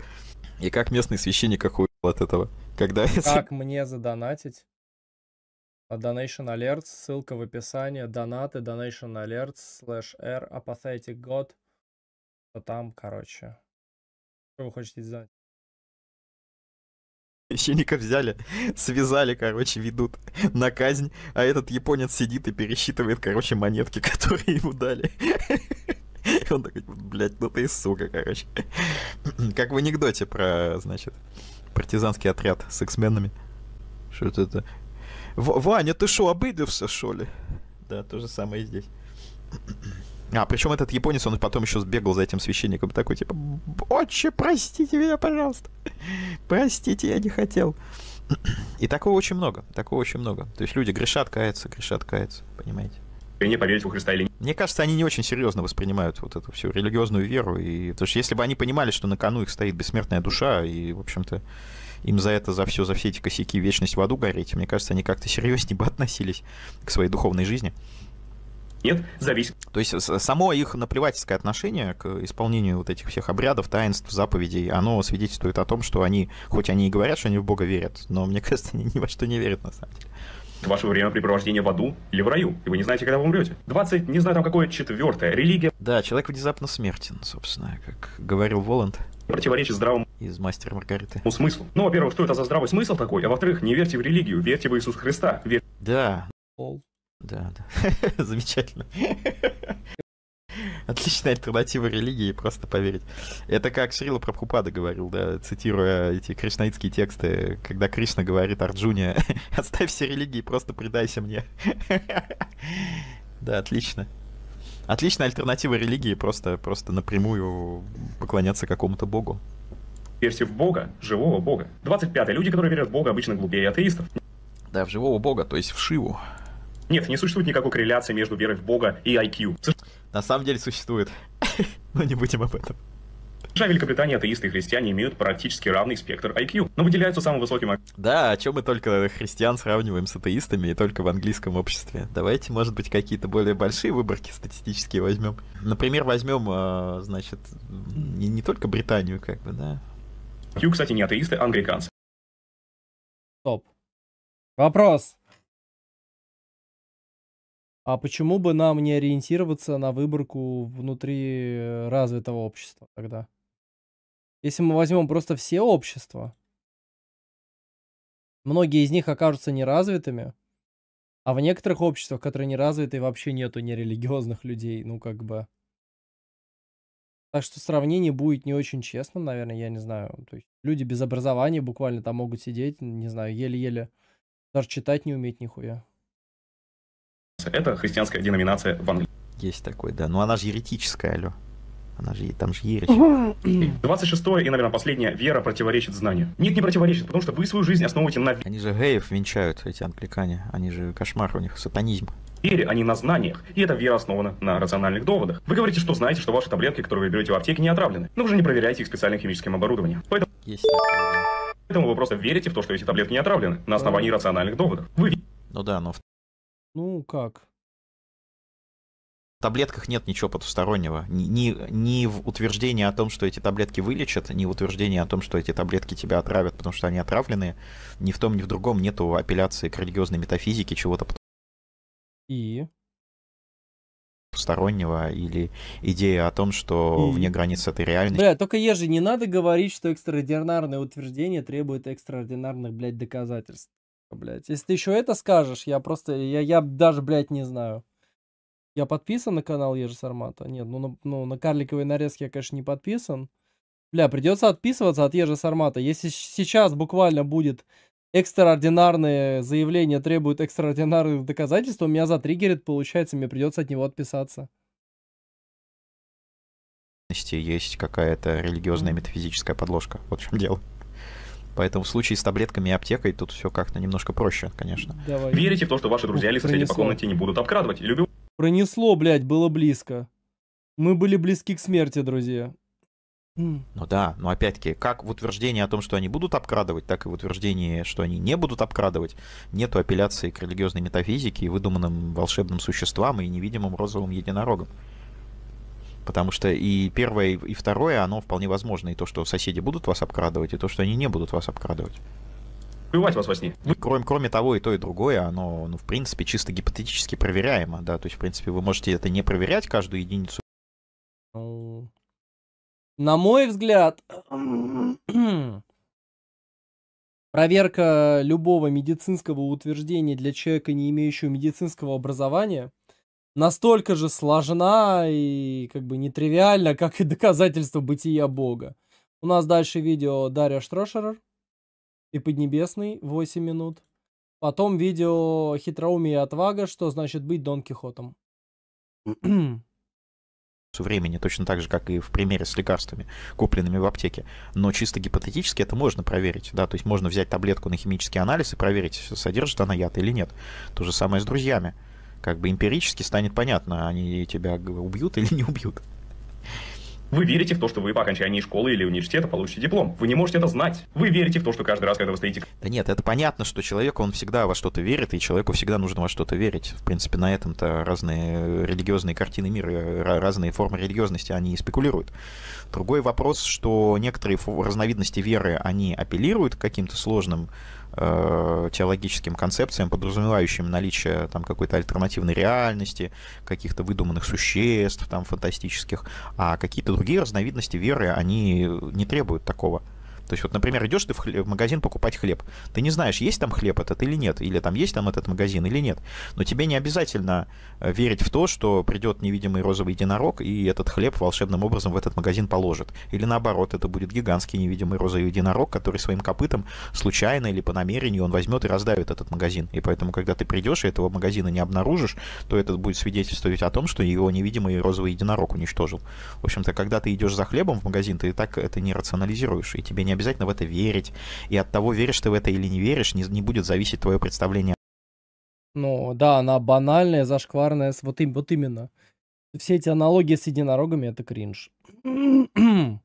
И как местный священник охуел от этого. Когда... Как мне задонатить? Donation Alerts, ссылка в описании, донаты, Donation Alerts, slash R, Apathetic God, то там, короче. Что вы хотите знать? Священника взяли, связали, короче, ведут на казнь, а этот японец сидит и пересчитывает, короче, монетки, которые ему дали. Он такой, блядь, ну ты сука, короче. Как в анекдоте про, значит, партизанский отряд с эксменами. Что это? В- Ваня, ты что обиделся, что ли? Да, то же самое и здесь. А, причем этот японец, он потом еще сбегал за этим священником, такой, типа, «Отче, простите меня, пожалуйста! Простите, я не хотел!» И такого очень много, такого очень много. То есть люди грешат, каются, грешат, каются, понимаете? И не поверить в Христа или нет. Мне кажется, они не очень серьезно воспринимают вот эту всю религиозную веру. И, потому что если бы они понимали, что на кону их стоит бессмертная душа, и, в общем-то, им за это, за все, за все эти косяки вечность в аду гореть. Мне кажется, они как-то серьезнее бы относились к своей духовной жизни. Нет, зависит. То есть само их наплевательское отношение к исполнению вот этих всех обрядов, таинств, заповедей, оно свидетельствует о том, что они, хоть они и говорят, что они в Бога верят, но мне кажется, они ни во что не верят на самом деле ваше времяпрепровождение в аду или в раю, и вы не знаете, когда вы умрете. 20, не знаю там какое, четвертое, религия. Да, человек внезапно смертен, собственно, как говорил Воланд противоречит здравому из мастера Маргариты. Ну, смыслу. Ну, во-первых, что это за здравый смысл такой? А во-вторых, не верьте в религию, верьте в Иисуса Христа. Вер... Да. Пол. Да, да. Замечательно. Отличная альтернатива религии, просто поверить. Это как Шрила Прабхупада говорил, да, цитируя эти кришнаитские тексты, когда Кришна говорит Арджуне, оставь все религии, просто предайся мне. Да, отлично. Отличная альтернатива религии, просто, просто напрямую поклоняться какому-то богу. Верьте в бога, живого бога. 25. Люди, которые верят в бога, обычно глупее атеистов. Да, в живого бога, то есть в Шиву. Нет, не существует никакой корреляции между верой в бога и IQ. На самом деле существует. Но не будем об этом. Же Великобритании атеисты и христиане имеют практически равный спектр IQ, но выделяются самым высоким Да, о чем мы только христиан сравниваем с атеистами и только в английском обществе. Давайте, может быть, какие-то более большие выборки статистические возьмем. Например, возьмем, а, значит, не, не только Британию, как бы, да. IQ, кстати, не атеисты, а англиканцы. Стоп. Вопрос. А почему бы нам не ориентироваться на выборку внутри э, развитого общества тогда? Если мы возьмем просто все общества, многие из них окажутся неразвитыми, а в некоторых обществах, которые не развиты, вообще нету нерелигиозных людей, ну как бы. Так что сравнение будет не очень честным, наверное, я не знаю. То есть люди без образования буквально там могут сидеть, не знаю, еле-еле даже читать не уметь нихуя. Это христианская деноминация в Англии. Есть такой, да. Но ну, она же еретическая, алё. Она же, там же Ерич. 26 и, наверное, последняя. Вера противоречит знанию. Нет, не противоречит, потому что вы свою жизнь основываете на... Они же геев венчают, эти англикане. Они же кошмар, у них сатанизм вере, а не на знаниях. И эта вера основана на рациональных доводах. Вы говорите, что знаете, что ваши таблетки, которые вы берете в аптеке, не отравлены. Но вы же не проверяете их специальным химическим оборудованием. Поэтому... Есть Поэтому вы просто верите в то, что эти таблетки не отравлены, на основании рациональных доводов. Вы... Ну да, но... Ну как? таблетках нет ничего потустороннего. Ни, ни в утверждении о том, что эти таблетки вылечат, ни в утверждении о том, что эти таблетки тебя отравят, потому что они отравлены, Ни в том, ни в другом нету апелляции к религиозной метафизике, чего-то И? постороннего или идея о том, что и... вне границ этой реальности. Бля, только еже не надо говорить, что экстраординарное утверждение требует экстраординарных, блядь, доказательств. Блядь, если ты еще это скажешь, я просто, я, я даже, блядь, не знаю. Я подписан на канал Ежи Сармата? Нет, ну на, ну на карликовые нарезки я, конечно, не подписан. Бля, придется отписываться от Ежи Сармата. Если сейчас буквально будет экстраординарное заявление требует экстраординарных доказательств, у меня затриггерит, получается, мне придется от него отписаться. Есть какая-то религиозная метафизическая подложка. Вот в чем дело. Поэтому в случае с таблетками и аптекой тут все как-то немножко проще, конечно. Давай. Верите в то, что ваши друзья или соседи по комнате не будут обкрадывать или Пронесло, блядь, было близко. Мы были близки к смерти, друзья. Хм. Ну да, но опять-таки, как в утверждении о том, что они будут обкрадывать, так и в утверждении, что они не будут обкрадывать, нету апелляции к религиозной метафизике и выдуманным волшебным существам и невидимым розовым единорогам. Потому что и первое, и второе, оно вполне возможно. И то, что соседи будут вас обкрадывать, и то, что они не будут вас обкрадывать убивать вас во сне. Вы... Ну, кроме, кроме того, и то, и другое, оно, ну, в принципе, чисто гипотетически проверяемо, да, то есть, в принципе, вы можете это не проверять каждую единицу. Ну, на мой взгляд, проверка любого медицинского утверждения для человека, не имеющего медицинского образования, настолько же сложна и как бы нетривиальна, как и доказательство бытия Бога. У нас дальше видео Дарья Штрошерер и Поднебесный 8 минут. Потом видео «Хитроумие и отвага. Что значит быть Дон Кихотом». времени, точно так же, как и в примере с лекарствами, купленными в аптеке. Но чисто гипотетически это можно проверить, да, то есть можно взять таблетку на химический анализ и проверить, содержит она яд или нет. То же самое с друзьями. Как бы эмпирически станет понятно, они тебя убьют или не убьют. Вы верите в то, что вы по окончании школы или университета получите диплом. Вы не можете это знать. Вы верите в то, что каждый раз, когда вы стоите... Да нет, это понятно, что человек, он всегда во что-то верит, и человеку всегда нужно во что-то верить. В принципе, на этом-то разные э, религиозные картины мира, э, разные формы религиозности, они и спекулируют. Другой вопрос, что некоторые разновидности веры, они апеллируют к каким-то сложным э, теологическим концепциям, подразумевающим наличие там какой-то альтернативной реальности, каких-то выдуманных существ там фантастических, а какие-то другие разновидности веры, они не требуют такого. То есть вот, например, идешь ты в, хлеб, в магазин покупать хлеб. Ты не знаешь, есть там хлеб этот или нет, или там есть там этот магазин или нет. Но тебе не обязательно э, верить в то, что придет невидимый розовый единорог и этот хлеб волшебным образом в этот магазин положит. Или наоборот, это будет гигантский невидимый розовый единорог, который своим копытом случайно или по намерению он возьмет и раздавит этот магазин. И поэтому, когда ты придешь и этого магазина не обнаружишь, то это будет свидетельствовать о том, что его невидимый розовый единорог уничтожил. В общем-то, когда ты идешь за хлебом в магазин, ты и так это не рационализируешь, и тебе не обязательно в это верить. И от того, веришь ты в это или не веришь, не, не будет зависеть твое представление. Ну да, она банальная, зашкварная, вот, им, вот именно. Все эти аналогии с единорогами — это кринж. Ну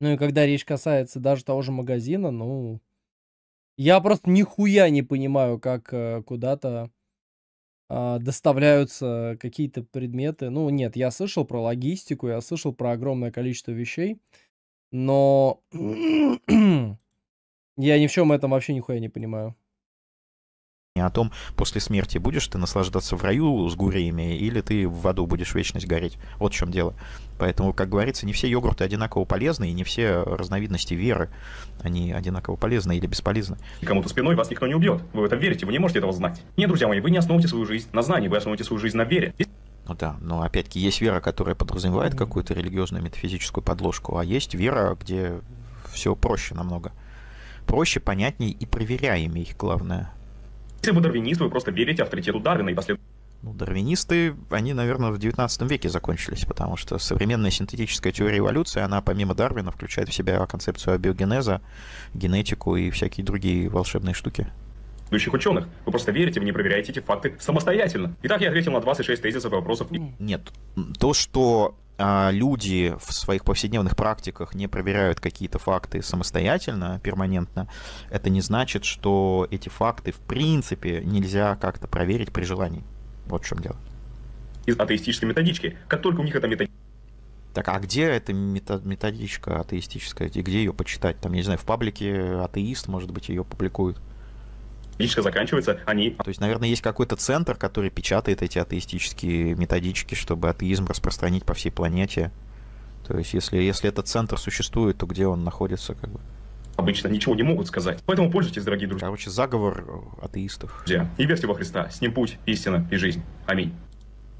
и когда речь касается даже того же магазина, ну... Я просто нихуя не понимаю, как э, куда-то э, доставляются какие-то предметы. Ну нет, я слышал про логистику, я слышал про огромное количество вещей. Но я ни в чем этом вообще нихуя не понимаю. О том, после смерти будешь ты наслаждаться в раю с гуриями, или ты в аду будешь вечность гореть. Вот в чем дело. Поэтому, как говорится, не все йогурты одинаково полезны, и не все разновидности веры, они одинаково полезны или бесполезны. Кому-то спиной вас никто не убьет. Вы в этом верите, вы не можете этого знать. Нет, друзья мои, вы не основываете свою жизнь на знании, вы основываете свою жизнь на вере. Ну да, но опять-таки есть вера, которая подразумевает mm-hmm. какую-то религиозную метафизическую подложку, а есть вера, где все проще намного. Проще, понятней и проверяемей, главное. Если вы дарвинист, вы просто верите авторитету Дарвина и последуете ну, дарвинисты, они, наверное, в 19 веке закончились, потому что современная синтетическая теория эволюции, она помимо Дарвина включает в себя концепцию абиогенеза, генетику и всякие другие волшебные штуки ведущих ученых. Вы просто верите, вы не проверяете эти факты самостоятельно. Итак, я ответил на 26 тезисов и вопросов. Нет, то, что а, люди в своих повседневных практиках не проверяют какие-то факты самостоятельно, перманентно, это не значит, что эти факты в принципе нельзя как-то проверить при желании. Вот в чем дело. Из атеистической методички. Как только у них эта методичка так, а где эта методичка атеистическая? И где ее почитать? Там, я не знаю, в паблике атеист, может быть, ее публикуют лично заканчивается, они... То есть, наверное, есть какой-то центр, который печатает эти атеистические методички, чтобы атеизм распространить по всей планете. То есть, если, если этот центр существует, то где он находится, как бы? обычно ничего не могут сказать. Поэтому пользуйтесь, дорогие друзья. Короче, заговор атеистов. Друзья, и верьте во Христа, с ним путь, истина и жизнь. Аминь.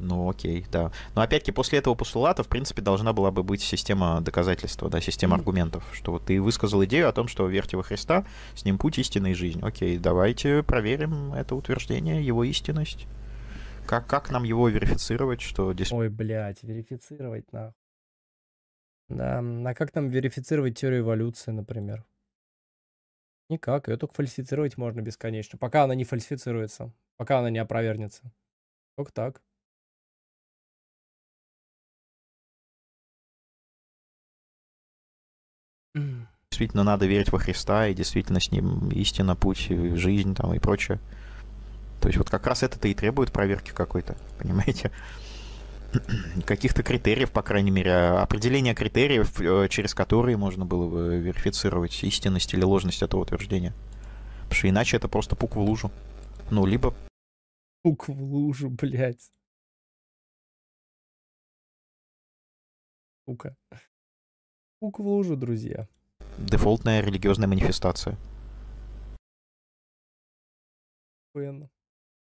Ну, окей, да. Но опять-таки после этого постулата, в принципе, должна была бы быть система доказательства, да, система mm-hmm. аргументов, что вот ты высказал идею о том, что верьте во Христа, с ним путь истинной жизни. Окей, давайте проверим это утверждение, его истинность. Как, как нам его верифицировать, что здесь... Ой, блядь, верифицировать, на. Да, а как нам верифицировать теорию эволюции, например? Никак, ее только фальсифицировать можно бесконечно, пока она не фальсифицируется, пока она не опровергнется. Только так. действительно надо верить во Христа, и действительно с ним истина, путь, жизнь там и прочее. То есть вот как раз это-то и требует проверки какой-то, понимаете? Каких-то критериев, по крайней мере, определения критериев, э, через которые можно было бы верифицировать истинность или ложность этого утверждения. Потому что иначе это просто пук в лужу. Ну, либо... Пук в лужу, блядь. Пука. Пук в лужу, друзья дефолтная религиозная манифестация. Охуенно.